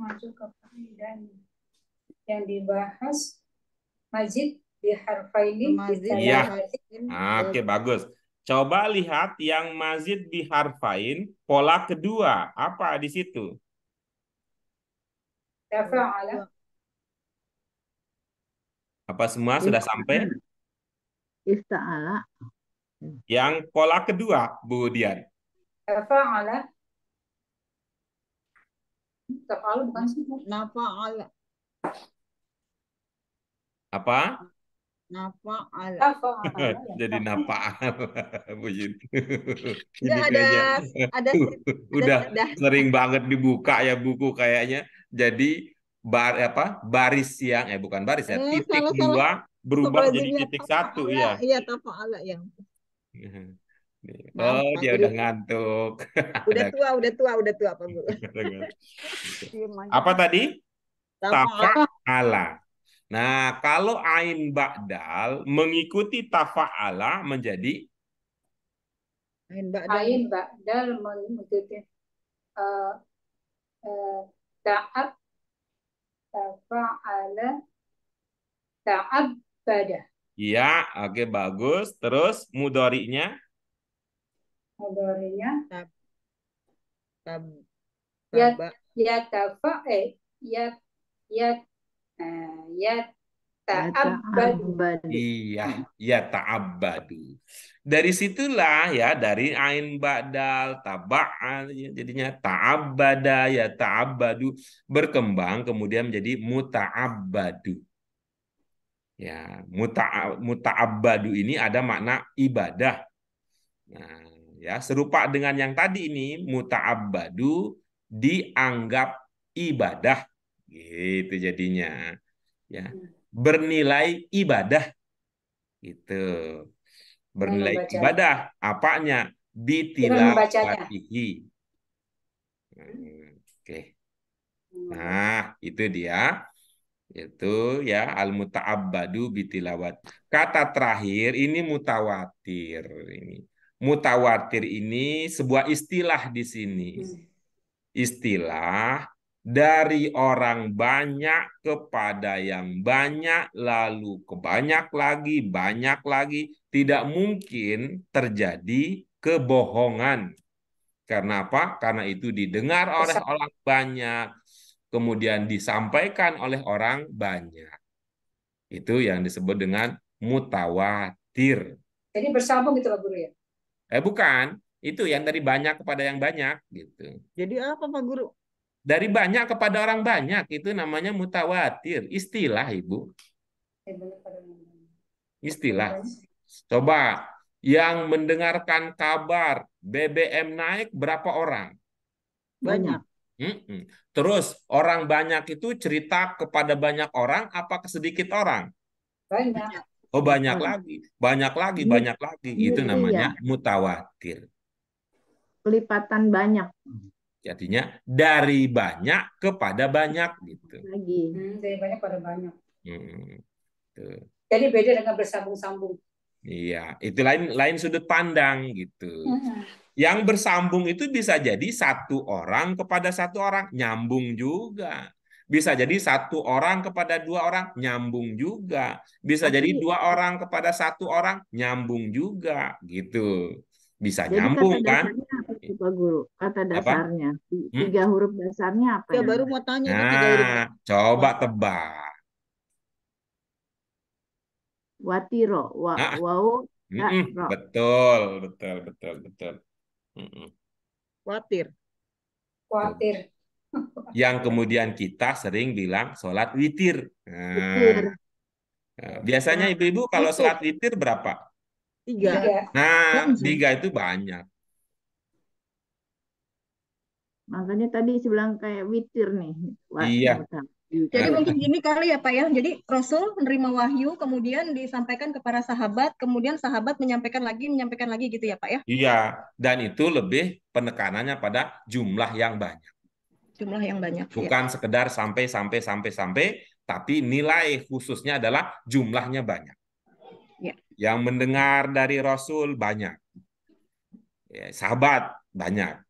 Maju ke kaidahnya. Yang dibahas Majid biharfaini ya. Oke, bagus. Coba lihat yang mazid biharfain pola kedua apa di situ? Tafa'ala. Apa semua sudah sampai? Ista'ala. Yang pola kedua, Bu Dian. Tafa'ala. Tafa'ala bukan sih. Nafa'ala. Apa? Nafa'al. Ah, ya? Jadi nafa'al. Bu Ini ada, kayaknya, ada, udah ada. sering banget dibuka ya buku kayaknya. Jadi bar apa baris yang eh bukan baris ya hmm, titik salah, dua berubah jadi titik satu ya. Iya, iya ala yang. Oh, dia udah ngantuk. Udah tua, udah tua, udah tua, Pak Bu. Iya, apa tadi? Tafa'ala. Nah, kalau ain ba'dal mengikuti tafa'ala menjadi ain ba'dal, ain ba'dal mengikuti uh, eh, uh, eh, ta'ab tafa'ala ta'ab bada. Iya, oke okay, bagus. Terus mudorinya? Mudorinya tab tab, ya, tab ya ya tafa'e. eh ya ya Eh, ya ta'abbadu. Iya, ya ta'abbadu. Dari situlah ya dari ain ba'dal taba'an ya, jadinya ta'abbada ya ta'abbadu berkembang kemudian menjadi muta'abbadu. Ya, muta muta'abbadu ini ada makna ibadah. Nah, ya serupa dengan yang tadi ini muta'abbadu dianggap ibadah Gitu jadinya. Ya. Hmm. Bernilai ibadah. itu Bernilai ibadah apanya? Ditilawatihi. Hmm, oke. Nah, itu dia. Itu ya al muta'abbadu bitilawat. Kata terakhir ini mutawatir ini. Mutawatir ini sebuah istilah di sini. Hmm. Istilah dari orang banyak kepada yang banyak, lalu ke banyak lagi, banyak lagi, tidak mungkin terjadi kebohongan. Karena apa? Karena itu didengar oleh orang banyak, kemudian disampaikan oleh orang banyak. Itu yang disebut dengan mutawatir. Jadi bersambung gitu Pak Guru ya? Eh bukan, itu yang dari banyak kepada yang banyak gitu. Jadi apa Pak Guru? Dari banyak kepada orang banyak itu namanya mutawatir, istilah Ibu. Istilah. Coba yang mendengarkan kabar BBM naik berapa orang? Banyak. Mm-mm. Terus orang banyak itu cerita kepada banyak orang apa ke sedikit orang? Banyak. Oh banyak hmm. lagi, banyak lagi, banyak lagi. Itu iya. namanya mutawatir. Pelipatan banyak. Jadinya dari banyak kepada banyak gitu. Lagi hmm, dari banyak kepada banyak. Hmm, Jadi beda dengan bersambung-sambung. Iya, itu lain lain sudut pandang gitu. Hmm. Yang bersambung itu bisa jadi satu orang kepada satu orang nyambung juga. Bisa jadi satu orang kepada dua orang nyambung juga. Bisa jadi dua orang kepada satu orang nyambung juga gitu. Bisa jadi nyambung kan? itu Pak Guru? Kata dasarnya. Apa? Hmm? Tiga huruf dasarnya apa? Ya, ya? baru mau tanya. Nah, tiga huruf. coba tebak. Watiro. Wa, nah. Wau. mm -mm. Betul, betul, betul, betul. Mm -mm. Watir. Watir. Yang kemudian kita sering bilang sholat witir. Nah. Witir. Nah, biasanya nah, ibu-ibu kalau sholat witir berapa? Tiga. Nah, tiga itu banyak. Makanya tadi bilang kayak witir nih. Wah, iya. Jadi mungkin gini kali ya Pak ya. Jadi Rasul menerima wahyu kemudian disampaikan kepada sahabat, kemudian sahabat menyampaikan lagi, menyampaikan lagi gitu ya Pak ya. Iya, dan itu lebih penekanannya pada jumlah yang banyak. Jumlah yang banyak. Ya. Bukan ya. sekedar sampai sampai sampai sampai, tapi nilai khususnya adalah jumlahnya banyak. Ya. Yang mendengar dari Rasul banyak. Ya, sahabat banyak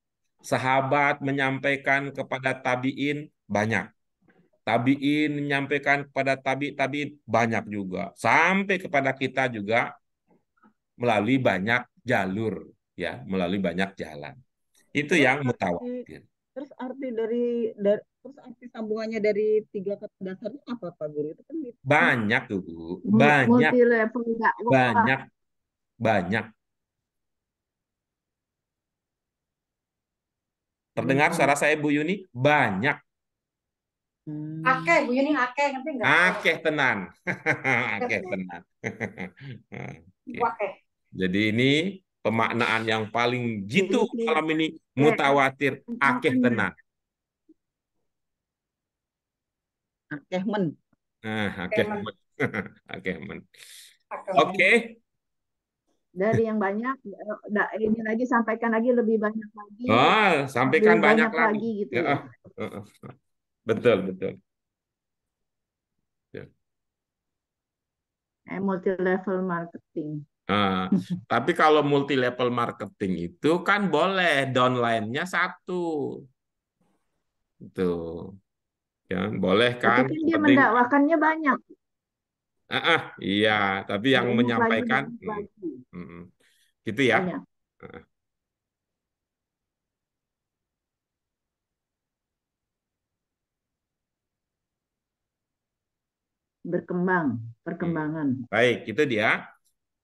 sahabat menyampaikan kepada tabiin banyak. Tabiin menyampaikan kepada tabi tabiin banyak juga. Sampai kepada kita juga melalui banyak jalur ya, melalui banyak jalan. Itu terus yang mutawatir. Terus arti dari, dari terus arti sambungannya dari tiga kata dasarnya apa Pak Guru? Itu kan banyak tuh Bu, banyak. level, banyak. Banyak. Terdengar hmm. suara saya Bu Yuni? Banyak. Hmm. Akeh, Bu Yuni akeh, ngerti enggak? Akeh tenan. akeh tenan. okay. Jadi ini pemaknaan yang paling jitu kalau ini mutawatir akeh hmm. tenan. Akeh men. Ah, akeh men. Akeh men. Oke dari yang banyak eh, ini lagi sampaikan lagi lebih banyak lagi oh, sampaikan lebih banyak, banyak lagi. lagi gitu ya. betul betul ya. Eh, multi level marketing Nah, tapi kalau multi level marketing itu kan boleh downline-nya satu. Itu. Ya, boleh kan? Tapi kan, kan dia mendakwakannya banyak ah, ah iya tapi yang Ini menyampaikan hmm, hmm, gitu ya iya. berkembang, hmm, perkembangan. Baik, itu dia.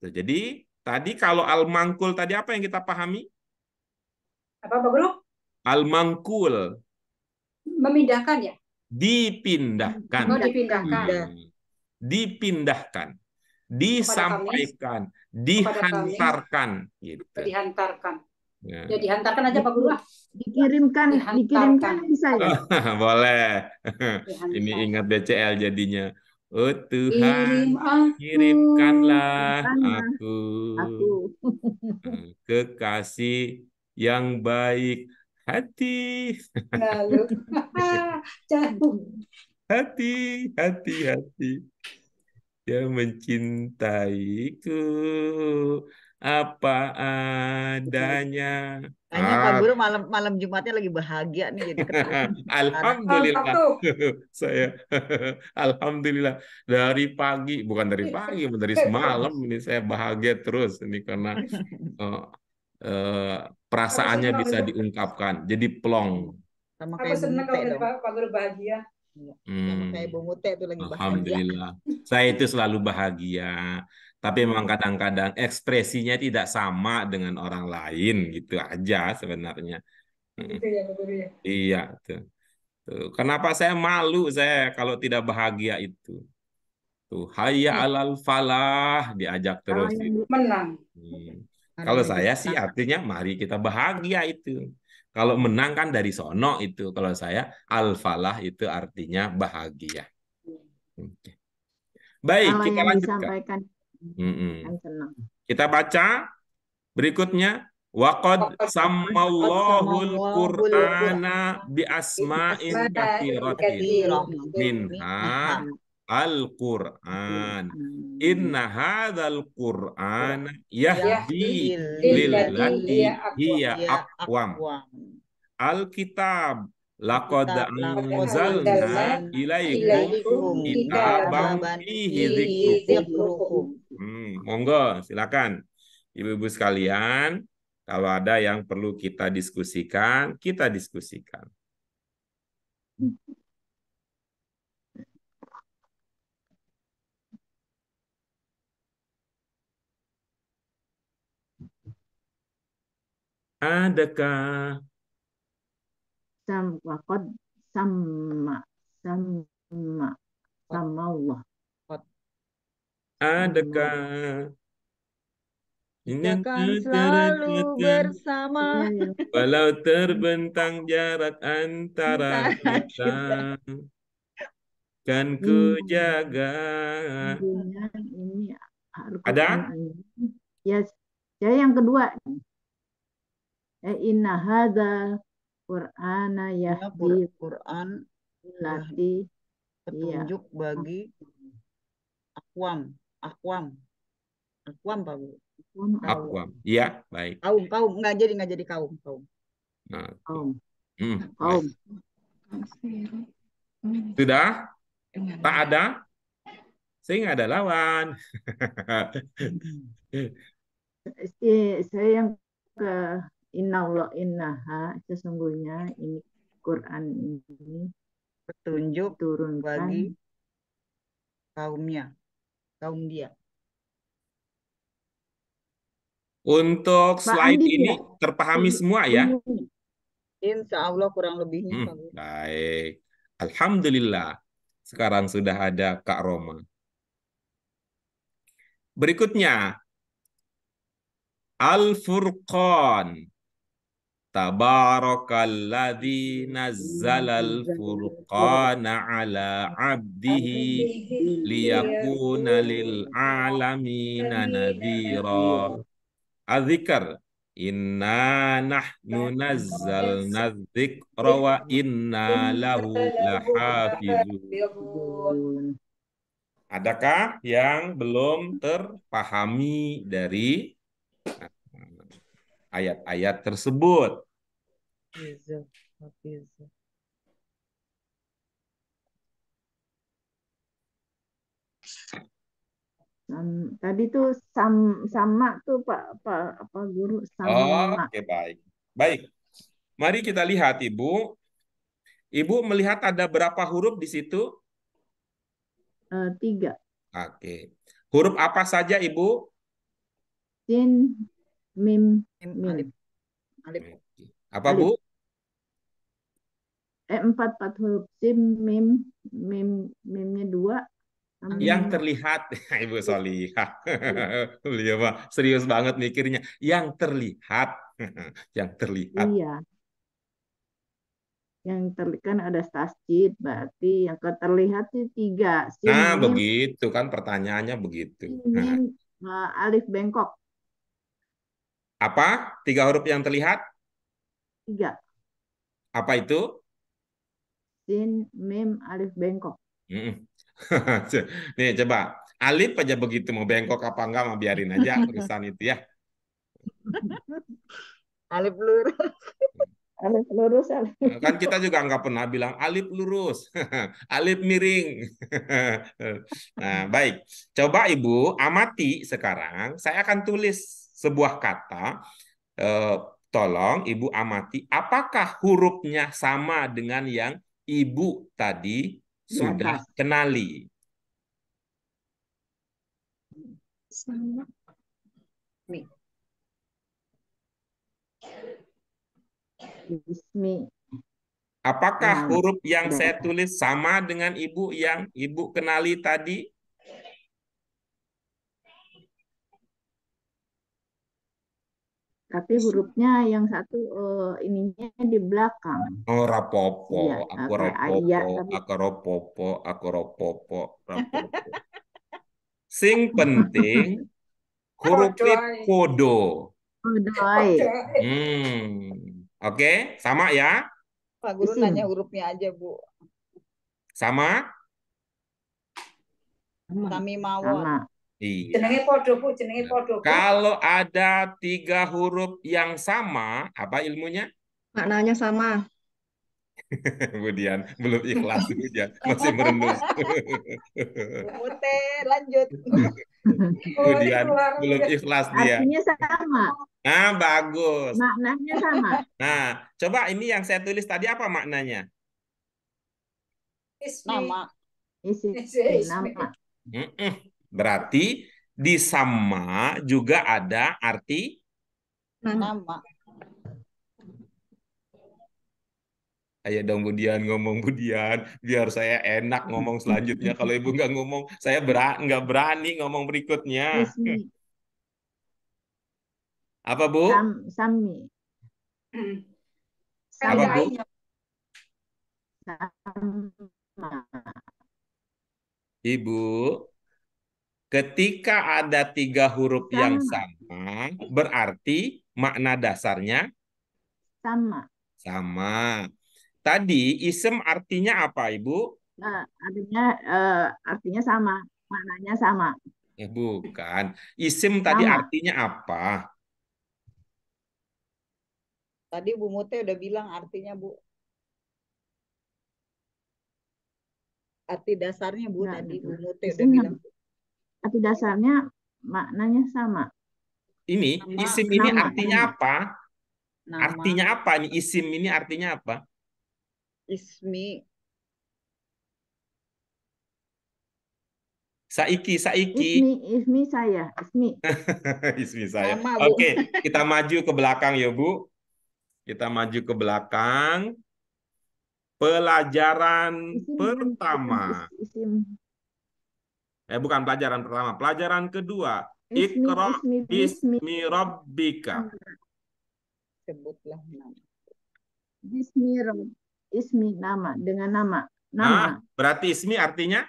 Nah, jadi tadi kalau al-mangkul tadi apa yang kita pahami? Apa Pak Guru? Al-mangkul. Memindahkan ya? Dipindahkan. Oh, dipindahkan. Hmm dipindahkan, disampaikan, dihantarkan, kami, gitu. Dihantarkan. Ya. ya dihantarkan aja Pak Guru Dikirimkan, dikirimkan bisa ya. Oh, boleh. Ini ingat BCL jadinya. Oh Tuhan, aku, kirimkanlah aku, aku nah, kekasih yang baik hati. Lalu, hati, hati, hati yang mencintaiku apa adanya. Kayaknya ah. Pak Guru malam malam Jumatnya lagi bahagia nih jadi Alhamdulillah. Saya alhamdulillah dari pagi bukan dari iya. pagi dari iya. semalam ini saya bahagia terus ini karena uh, uh, perasaannya bisa diungkapkan. Jadi plong. Sama kayak Aku senang kalau Pak Guru bahagia. Hmm. Kayak itu lagi bahagia. Alhamdulillah. Saya itu selalu bahagia. Tapi memang hmm. kadang-kadang ekspresinya tidak sama dengan orang lain gitu aja sebenarnya. Hmm. Ya, ya. Iya, tuh. tuh. Kenapa saya malu saya kalau tidak bahagia itu? Tuh, hayya hmm. alal falah diajak terus. Menang. Hmm. Kalau saya sih artinya mari kita bahagia itu. Kalau menang kan dari sono itu kalau saya al-falah itu artinya bahagia. Oke. Baik, Alam kita lanjutkan. Mm -mm. Kita baca berikutnya Waqad sammallahul Qur'ana bi asma'in katsiratin minha Al-Qur'an. Inna hadzal Qur'an ya. yahdi lillati hiya aqwam. Al-Kitab laqad anzalna ilaikum kitaban fihi dzikrukum. Hmm, monggo silakan. Ibu-ibu sekalian, kalau ada yang perlu kita diskusikan, kita diskusikan. adakah sam waqad sama sama sama Allah adaka akan selalu bersama walau terbentang jarak antara kita kan ku jaga ini ada ya saya yang kedua eh inna hadal Qur'ana yahdi Qur'an lati iya. petunjuk iya. bagi akwam akwam akwam Pak Bu akwam, iya baik kaum kaum nggak jadi nggak jadi kaum kaum nah, kaum hmm, kaum sudah tak ada saya nggak ada lawan eh, saya yang ke innaullah innaha sesungguhnya ini Quran ini petunjuk turun bagi kaumnya kaum dia untuk slide Andi, ini ya? terpahami semua ya Insya Allah kurang lebihnya hmm, baik Alhamdulillah sekarang sudah ada Kak Roma berikutnya Al-Furqan Tabarakalladzi nazzalal furqana ala abdihi liyakuna lil alamina nadhira. Adzikr inna nahnu nazzalna dzikra wa inna lahu lahafizun. Adakah yang belum terpahami dari ayat-ayat tersebut? Hafiza, Hafiza. Um, tadi tuh sam, sama tuh Pak Pak apa guru sama. Oh, oke okay, baik. Baik. Mari kita lihat Ibu. Ibu melihat ada berapa huruf di situ? Uh, tiga. Oke. Okay. Huruf apa saja Ibu? Sin, mim, mim. Alif. Alif. Apa Bu? Eh, empat empat huruf sim mim mim mimnya dua yang terlihat nah, Ibu iya. Solihah iya. beliau mah serius banget mikirnya yang terlihat yang terlihat iya yang terlihat kan ada stasjid berarti yang terlihat itu tiga Sim, nah mim, begitu kan pertanyaannya begitu nah. mim, eh, alif bengkok apa tiga huruf yang terlihat tiga. Apa itu? Sin, Mim, Alif, Bengkok. Nih coba, Alif aja begitu mau bengkok apa enggak mau biarin aja tulisan itu ya. Alif lurus. Alif lurus. Alif. Eh, kan kita juga nggak pernah bilang alif lurus, alif miring. nah, baik. Coba Ibu amati sekarang, saya akan tulis sebuah kata eh, tolong Ibu amati apakah hurufnya sama dengan yang Ibu tadi sudah kenali. Sama. Apakah nah, huruf yang saya tulis sama dengan ibu yang ibu kenali tadi? tapi hurufnya yang satu uh, ininya di belakang. Oh, rapopo, ya, aku rapopo, aja, tapi... aku rapopo, aku rapopo, rapopo. Sing penting huruf kodo. Kodo. Hmm. Oke, okay. sama ya? Pak Guru nanya hurufnya aja, Bu. Sama? Sama. Kami mau. Sama. Iya. Jenenge podo bu, jenenge nah, podo. Bu. Kalau ada tiga huruf yang sama, apa ilmunya? Maknanya sama. Kemudian belum ikhlas ya, masih merenung. Ute, lanjut. Kemudian belum ikhlas dia. Artinya sama. Nah, bagus. Maknanya sama. Nah, coba ini yang saya tulis tadi apa maknanya? Ismi. Nama. Ismi. Nama. Mm -mm. Berarti di sama juga ada arti nama. Ayo dong Budian ngomong Budian, biar saya enak ngomong selanjutnya. Kalau ibu nggak ngomong, saya berat nggak berani ngomong berikutnya. Apa bu? Sami. Apa bu? Ibu. Ketika ada tiga huruf sama. yang sama, berarti makna dasarnya sama. Sama. Tadi isem artinya apa, Ibu? Uh, artinya uh, artinya sama, maknanya sama. Eh, bukan. Isim sama. tadi artinya apa? Tadi Bu Mute udah bilang artinya, Bu. Arti dasarnya Bu nah, tadi Bu Mute udah bilang tapi dasarnya maknanya sama. Ini nama, isim ini nama, artinya nama. apa? Nama. Artinya apa ini isim ini artinya apa? Ismi. Saiki, saiki. Ismi, ismi saya, ismi. ismi saya. Oke, okay, Oke, kita maju ke belakang ya, Bu. Kita maju ke belakang. Pelajaran isim, pertama. Isim, isim eh bukan pelajaran pertama, pelajaran kedua. Ikra bismi rabbika. Hmm. Sebutlah nama. Bismi ismi nama dengan nama. Nama. Ah, berarti ismi artinya?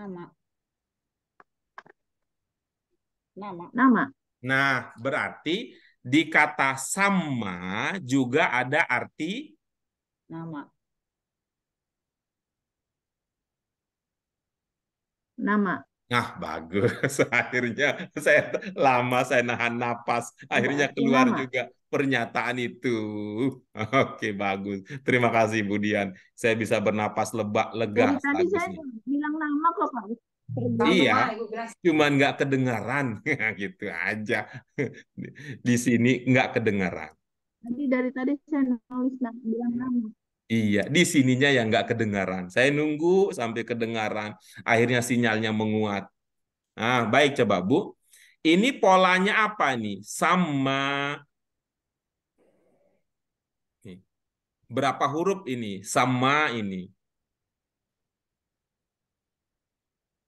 Nama. Nama. Nama. Nah, berarti di kata sama juga ada arti nama. nama. Nah, bagus. Akhirnya saya lama saya nahan napas. Akhirnya keluar nama. juga pernyataan itu. Oke, bagus. Terima kasih Bu Dian. Saya bisa bernapas lebak lega. Dari tadi saya bilang nama kok Pak. iya, cuman nggak kedengaran gitu aja. Di sini nggak kedengaran. Tadi dari tadi saya nulis bilang nama. Iya, di sininya yang nggak kedengaran. Saya nunggu sampai kedengaran, akhirnya sinyalnya menguat. Nah, baik coba Bu. Ini polanya apa nih? Sama. Berapa huruf ini? Sama ini.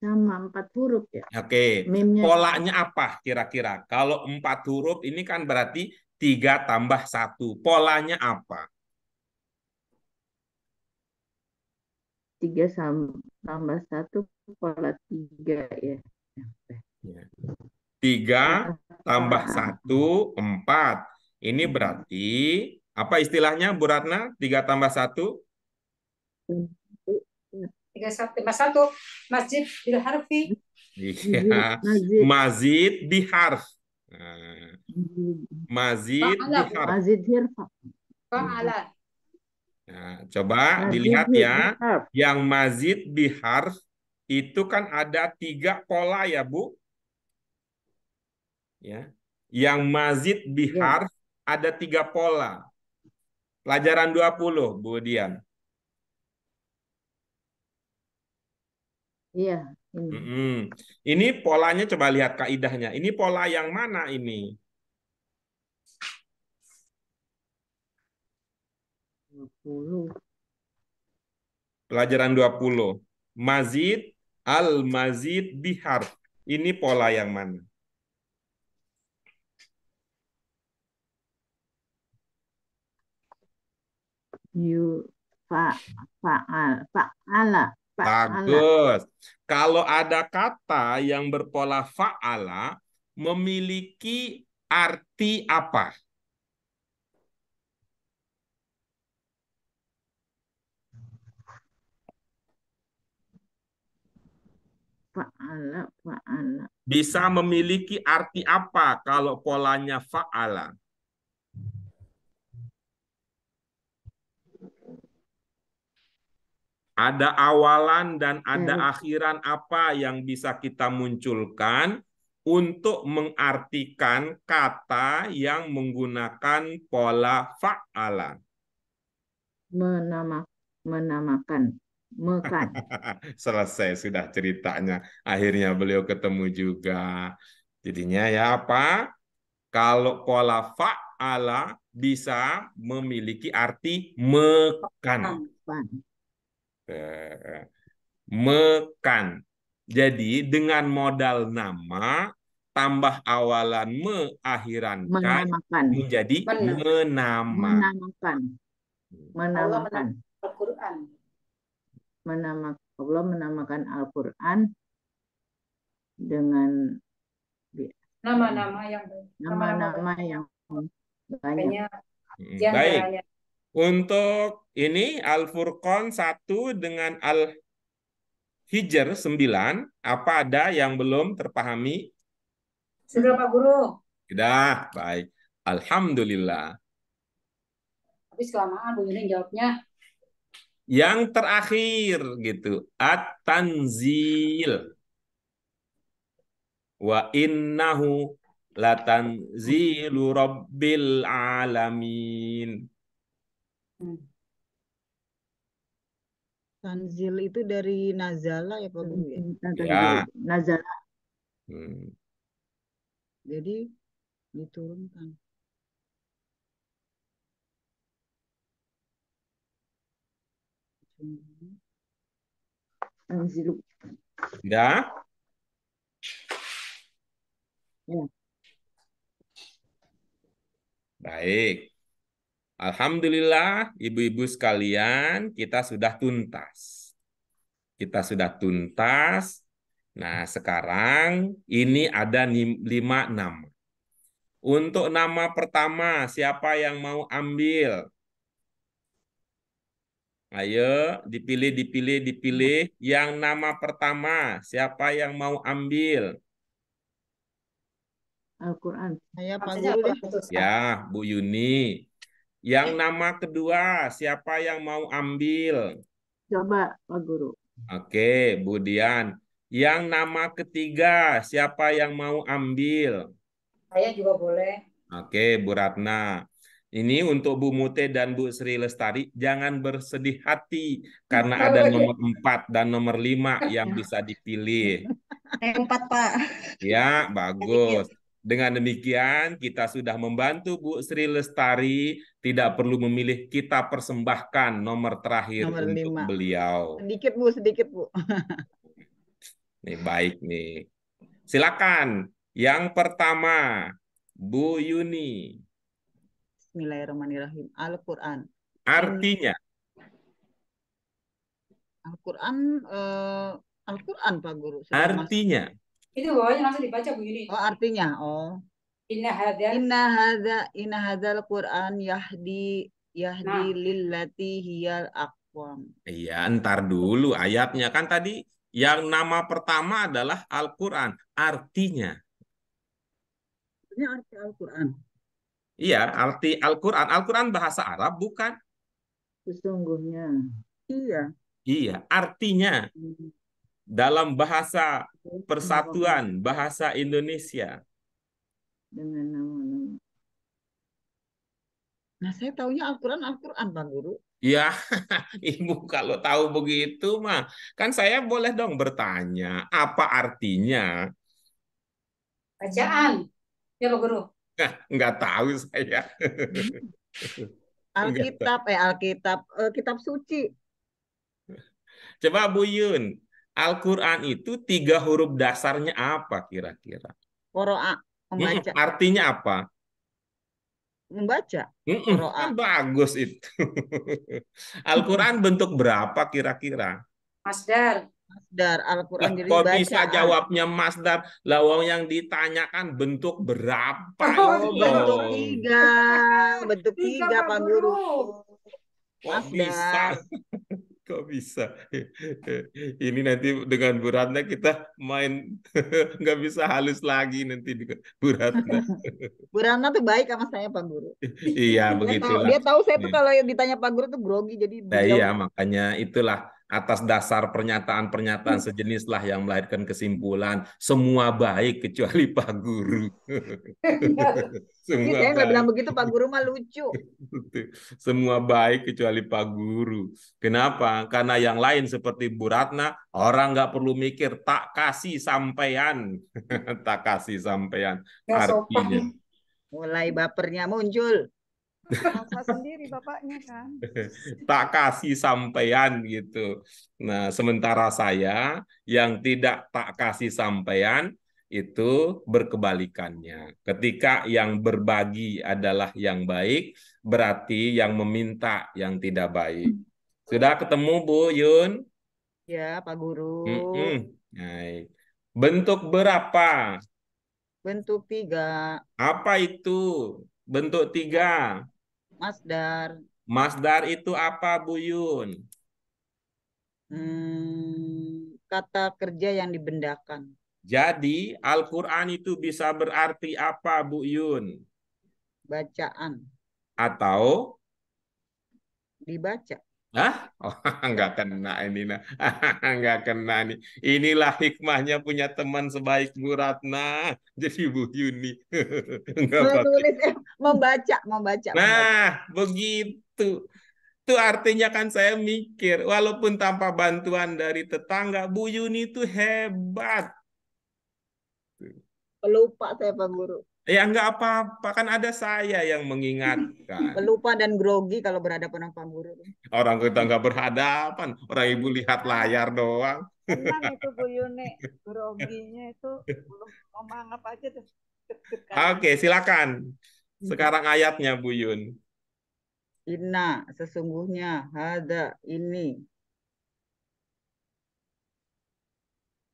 Sama empat huruf ya. Oke. Polanya apa kira-kira? Kalau empat huruf ini kan berarti tiga tambah satu. Polanya apa? 3 tambah 1 kuadrat 3 ya. 3 iya. tambah 1, 4. Ini hmm. berarti, apa istilahnya Bu Ratna? 3 tambah 1? 3 tambah 1, masjid bil harfi. Iya, masjid di harf. Nah. Mazid di harf. Mazid di harf. Fa'ala. Nah, coba mazid dilihat ya, biharf. yang mazid bihar itu kan ada tiga pola ya Bu. Ya, yang mazid bihar ya. ada tiga pola. Pelajaran 20 Bu Dian. Iya. Mm -mm. Ini polanya coba lihat kaidahnya. Ini pola yang mana ini? Pelajaran 20. Mazid al-mazid bihar. Ini pola yang mana? You fa faal faala Bagus. Kalau ada kata yang berpola fa'ala memiliki arti apa? fa'ala fa'ala. Bisa memiliki arti apa kalau polanya fa'ala? Ada awalan dan ada hmm. akhiran apa yang bisa kita munculkan untuk mengartikan kata yang menggunakan pola fa'ala? Menama, menamakan. Mekan. Selesai sudah ceritanya. Akhirnya beliau ketemu juga. Jadinya ya apa? Kalau pola fa'ala bisa memiliki arti mekan. Mekan. Eh, Jadi dengan modal nama tambah awalan me akhiran kan, menjadi menamakan. Hmm. Menamakan. menamakan. Al-Quran menamakan Allah menamakan Al-Qur'an dengan nama-nama yang nama-nama yang banyak. Hmm, yang Baik. Banyak. Untuk ini Al-Furqan 1 dengan Al Hijr 9, apa ada yang belum terpahami? Sudah Pak Guru. Sudah, baik. Alhamdulillah. tapi selama Bu Yuning jawabnya. Yang terakhir gitu, at-tanzil. Wa innahu latanzilu rabbil alamin. Hmm. Tanzil itu dari Nazala ya Pak Guru ya? Hmm, hmm, ya. Nazala. Hmm. Jadi diturunkan. ya. Baik. Alhamdulillah, ibu-ibu sekalian, kita sudah tuntas. Kita sudah tuntas. Nah, sekarang ini ada lima nama. Untuk nama pertama, siapa yang mau ambil? Ayo, dipilih, dipilih, dipilih. Yang nama pertama, siapa yang mau ambil? Al-Quran. Saya Pak Guru Ya, Bu Yuni. Yang nama kedua, siapa yang mau ambil? Coba Pak Guru. Oke, Bu Dian. Yang nama ketiga, siapa yang mau ambil? Saya juga boleh. Oke, Bu Ratna. Ini untuk Bu Mute dan Bu Sri Lestari, jangan bersedih hati karena ada nomor empat dan nomor lima yang bisa dipilih. Empat Pak. Ya, bagus. Dengan demikian, kita sudah membantu Bu Sri Lestari tidak perlu memilih, kita persembahkan nomor terakhir nomor untuk lima. beliau. Sedikit Bu, sedikit Bu. Nih baik nih. Silakan. Yang pertama, Bu Yuni. Bismillahirrahmanirrahim. Al-Quran. Artinya? Al-Quran, uh, Al-Quran Pak Guru. Saya artinya? Masuk. Itu bawahnya langsung dibaca Bu Yuni. Oh artinya, oh. Inna hadha. Inna hadha, Inna al Quran yahdi yahdi nah. lillati hiyal akwam. Iya, ntar dulu ayatnya kan tadi yang nama pertama adalah Al-Qur'an, artinya. Artinya arti Al-Qur'an. Iya, arti Al-Quran. Al-Quran bahasa Arab bukan? Sesungguhnya. Iya. Iya, artinya dalam bahasa persatuan, bahasa Indonesia. Dengan nama-nama. Nah, saya taunya Al-Quran, Al-Quran, Bang Guru. Ya, Ibu kalau tahu begitu mah, kan saya boleh dong bertanya, apa artinya? Bacaan, ya Pak Guru. nggak tahu saya. Alkitab eh Alkitab eh, kitab suci. Coba Bu Yun, Al-Qur'an itu tiga huruf dasarnya apa kira-kira? Qira'a, membaca. Hmm, artinya apa? Membaca. Hmm, bagus itu. Al-Qur'an bentuk berapa kira-kira? Masdar. Masdar Al-Quran jadi kok bisa jawabnya Masdar lawang yang ditanyakan bentuk berapa oh, ya iya. bentuk tiga bentuk tiga, tiga Pak Guru kok bisa kok bisa ini nanti dengan Bu kita main nggak bisa halus lagi nanti dengan Bu Ratna tuh baik sama saya Pak Guru iya begitu dia tahu saya tuh iya. kalau yang ditanya Pak Guru tuh grogi jadi nah, iya makanya itulah atas dasar pernyataan-pernyataan hmm. sejenis lah yang melahirkan kesimpulan semua baik kecuali Pak Guru. Iya. semua Ini iya, bilang begitu Pak Guru mah lucu. semua baik kecuali Pak Guru. Kenapa? Karena yang lain seperti Bu Ratna orang nggak perlu mikir tak kasih sampean, tak kasih sampean. Artinya. Mulai bapernya muncul sendiri bapaknya kan. tak kasih sampean gitu. Nah, sementara saya yang tidak tak kasih sampean itu berkebalikannya. Ketika yang berbagi adalah yang baik, berarti yang meminta yang tidak baik. Sudah ketemu Bu Yun? Ya, Pak Guru. Mm -mm. Nah, Bentuk berapa? Bentuk tiga. Apa itu? Bentuk tiga. Masdar. Masdar itu apa, Bu Yun? Hmm, kata kerja yang dibendakan. Jadi Al-Quran itu bisa berarti apa, Bu Yun? Bacaan. Atau? Dibaca. Hah? Oh, enggak kena ini, nah. enggak kena nih. Inilah hikmahnya punya teman sebaik Bu Ratna. Jadi Bu Yuni. nggak Menulis, eh, membaca, membaca. Nah, membaca. begitu. Itu artinya kan saya mikir, walaupun tanpa bantuan dari tetangga, Bu Yuni itu hebat. lupa saya Pak Guru. Ya nggak apa-apa kan ada saya yang mengingatkan. Lupa dan grogi kalau berhadapan sama guru. Orang kita nggak berhadapan, orang ibu lihat layar doang. Tenang itu Bu Yuni, groginya itu belum ngomong apa aja tuh. Oke, silakan. Iya. Sekarang ayatnya Bu Yun. Inna sesungguhnya ada ini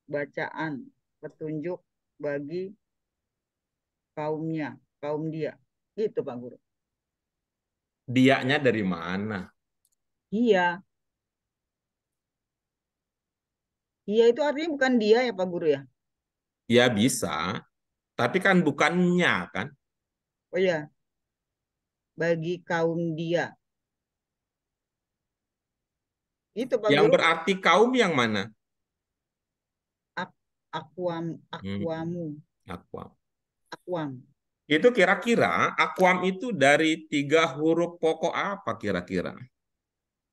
bacaan petunjuk bagi kaumnya, kaum dia. Gitu Pak Guru. nya dari mana? Iya. Iya itu artinya bukan dia ya Pak Guru ya? iya bisa. Tapi kan bukannya kan? Oh ya. Bagi kaum dia. Itu Pak Yang Guru. berarti kaum yang mana? Ak akuam, akuamu. Hmm. Akuam. Akuam. Itu kira-kira akuam itu dari tiga huruf pokok apa kira-kira?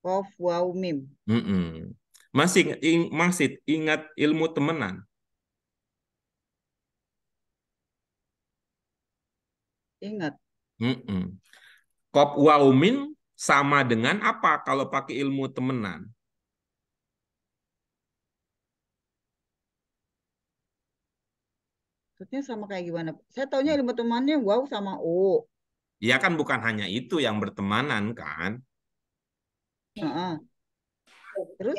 Kof, waw, mim. Mm -mm. Masih, ya. ing, masih ingat ilmu temenan? Ingat. Mm -mm. Kop waumin sama dengan apa kalau pakai ilmu temenan? Maksudnya sama kayak gimana? Saya taunya ilmu temannya wow sama o. Iya kan bukan hanya itu yang bertemanan kan? Uh-uh. Terus?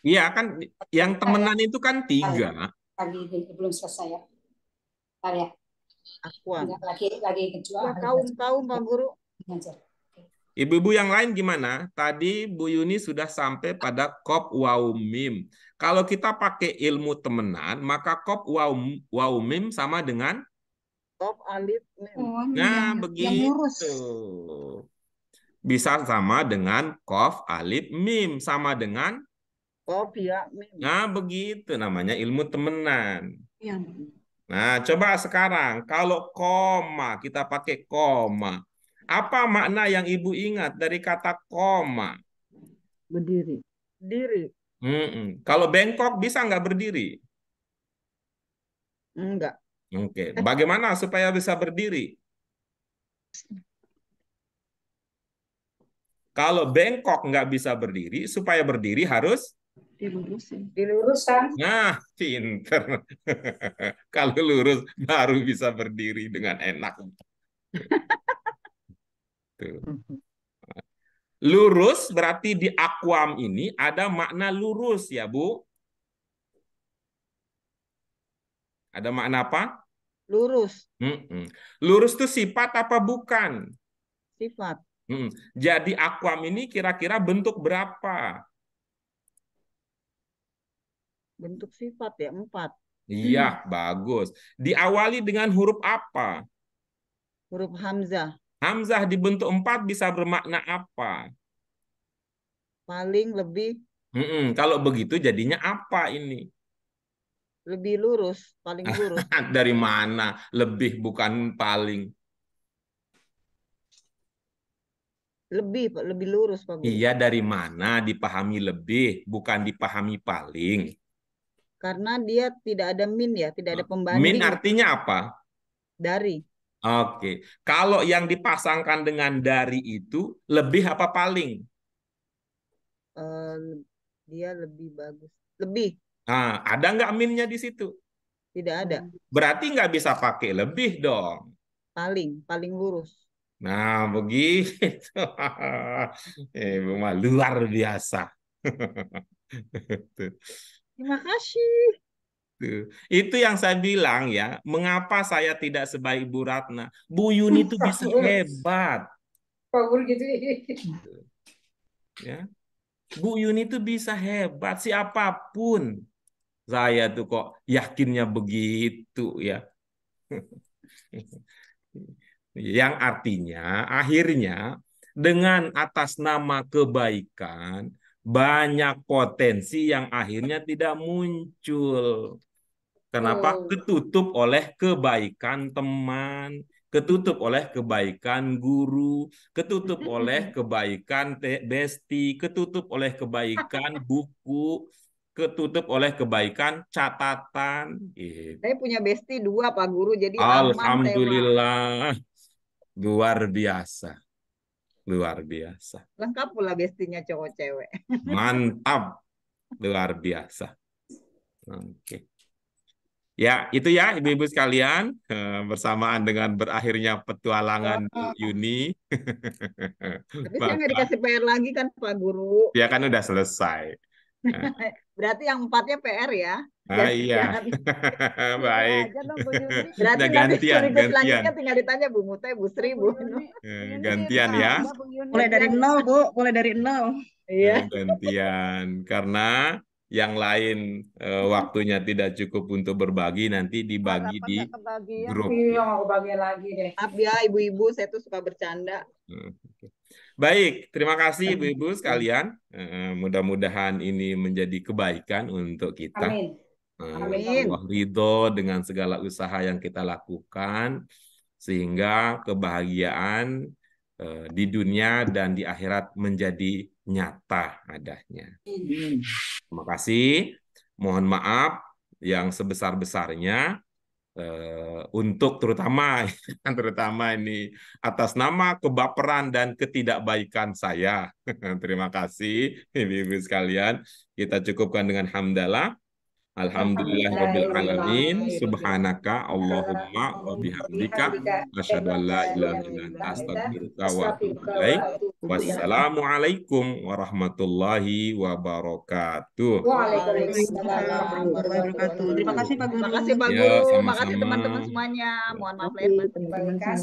Iya kan, yang temenan itu kan tiga. Tadi belum selesai ya. Karya. Akuan. Lagi lagi kejual. Kaum kaum pak guru. Ibu-ibu yang lain gimana? Tadi Bu Yuni sudah sampai pada kop wow mim. Kalau kita pakai ilmu temenan, maka kop waw, waw mim sama dengan kop alif mim. Oh, nah, yang, begitu. Yang Bisa sama dengan kof alif mim sama dengan kof ya mim. Nah, begitu namanya ilmu temenan. Ya. Nah, coba sekarang kalau koma kita pakai koma. Apa makna yang Ibu ingat dari kata koma? Berdiri. Berdiri. Mm-mm. Kalau bengkok bisa nggak berdiri? Enggak. Oke. Okay. Bagaimana supaya bisa berdiri? Kalau bengkok nggak bisa berdiri, supaya berdiri harus dilurusin. Dilurusan. Nah, pinter. Kalau lurus baru bisa berdiri dengan enak. Tuh. Mm-hmm. Lurus berarti di akuam ini ada makna lurus ya, Bu. Ada makna apa? Lurus. Mm -mm. Lurus itu sifat apa bukan? Sifat. Mm Jadi akuam ini kira-kira bentuk berapa? Bentuk sifat ya, empat. Iya, hmm. bagus. Diawali dengan huruf apa? Huruf hamzah. Hamzah dibentuk empat bisa bermakna apa? Maling lebih. Mm -mm. Kalau begitu jadinya apa ini? Lebih lurus, paling lurus. Dari mana? Lebih bukan paling. Lebih, lebih lurus Pak. Iya, dari mana dipahami lebih, bukan dipahami paling. Karena dia tidak ada min ya, tidak ada pembanding. Min artinya apa? Dari Oke, kalau yang dipasangkan dengan dari itu lebih apa paling? Uh, dia lebih bagus, lebih. Nah, ada nggak minnya di situ? Tidak ada. Berarti nggak bisa pakai lebih dong. Paling, paling lurus. Nah, begitu. eh, luar biasa. Terima kasih. Gitu. Itu yang saya bilang ya, mengapa saya tidak sebaik Bu Ratna? Bu Yuni itu bisa hebat. Power gitu. gitu. Ya. Bu Yuni itu bisa hebat siapapun. Saya tuh kok yakinnya begitu ya. yang artinya akhirnya dengan atas nama kebaikan banyak potensi yang akhirnya tidak muncul. Kenapa oh. ketutup oleh kebaikan teman, ketutup oleh kebaikan guru, ketutup oleh kebaikan besti, ketutup oleh kebaikan buku, ketutup oleh kebaikan catatan. Gitu. Saya punya besti dua pak guru, jadi alhamdulillah aman, luar biasa, luar biasa. Lengkap pula bestinya cowok cewek. Mantap, luar biasa. Oke. Okay. Ya, itu ya ibu-ibu sekalian eh, bersamaan dengan berakhirnya petualangan oh. Yuni. Tapi saya nggak dikasih PR lagi kan Pak Guru. Ya kan udah selesai. Nah. Berarti yang empatnya PR ya. Ah, iya. Baik. Aja Berarti nah, gantian, nanti gantian. tinggal ditanya Bu Mute, Bu Sri, Bu. Eh, gantian ya. Mulai dari nol, Bu. Mulai dari nol. Eh, iya. Gantian. Karena yang lain uh, waktunya tidak cukup untuk berbagi nanti dibagi Harapan di grup. Iya, mau bagi lagi deh. Maaf ya ibu-ibu, saya tuh suka bercanda. Hmm, Baik, terima kasih ibu-ibu sekalian. Uh, mudah-mudahan ini menjadi kebaikan untuk kita. Amin. Eh, Amin. ridho dengan segala usaha yang kita lakukan sehingga kebahagiaan uh, di dunia dan di akhirat menjadi nyata adanya. Hmm. Terima kasih. Mohon maaf yang sebesar-besarnya eh, untuk terutama terutama ini atas nama kebaperan dan ketidakbaikan saya. Terima kasih Ibu-ibu sekalian. Kita cukupkan dengan hamdalah. Alhamdulillah rabbil alamin subhanaka allahumma wa bihamdika asyhadu an la ilaha illa anta astaghfiruka wa atubu ilaik wassalamu alaikum warahmatullahi wabarakatuh Waalaikumsalam warahmatullahi wabarakatuh terima kasih Pak Guru terima kasih Pak Guru terima kasih teman-teman semuanya mohon maaf lahir batin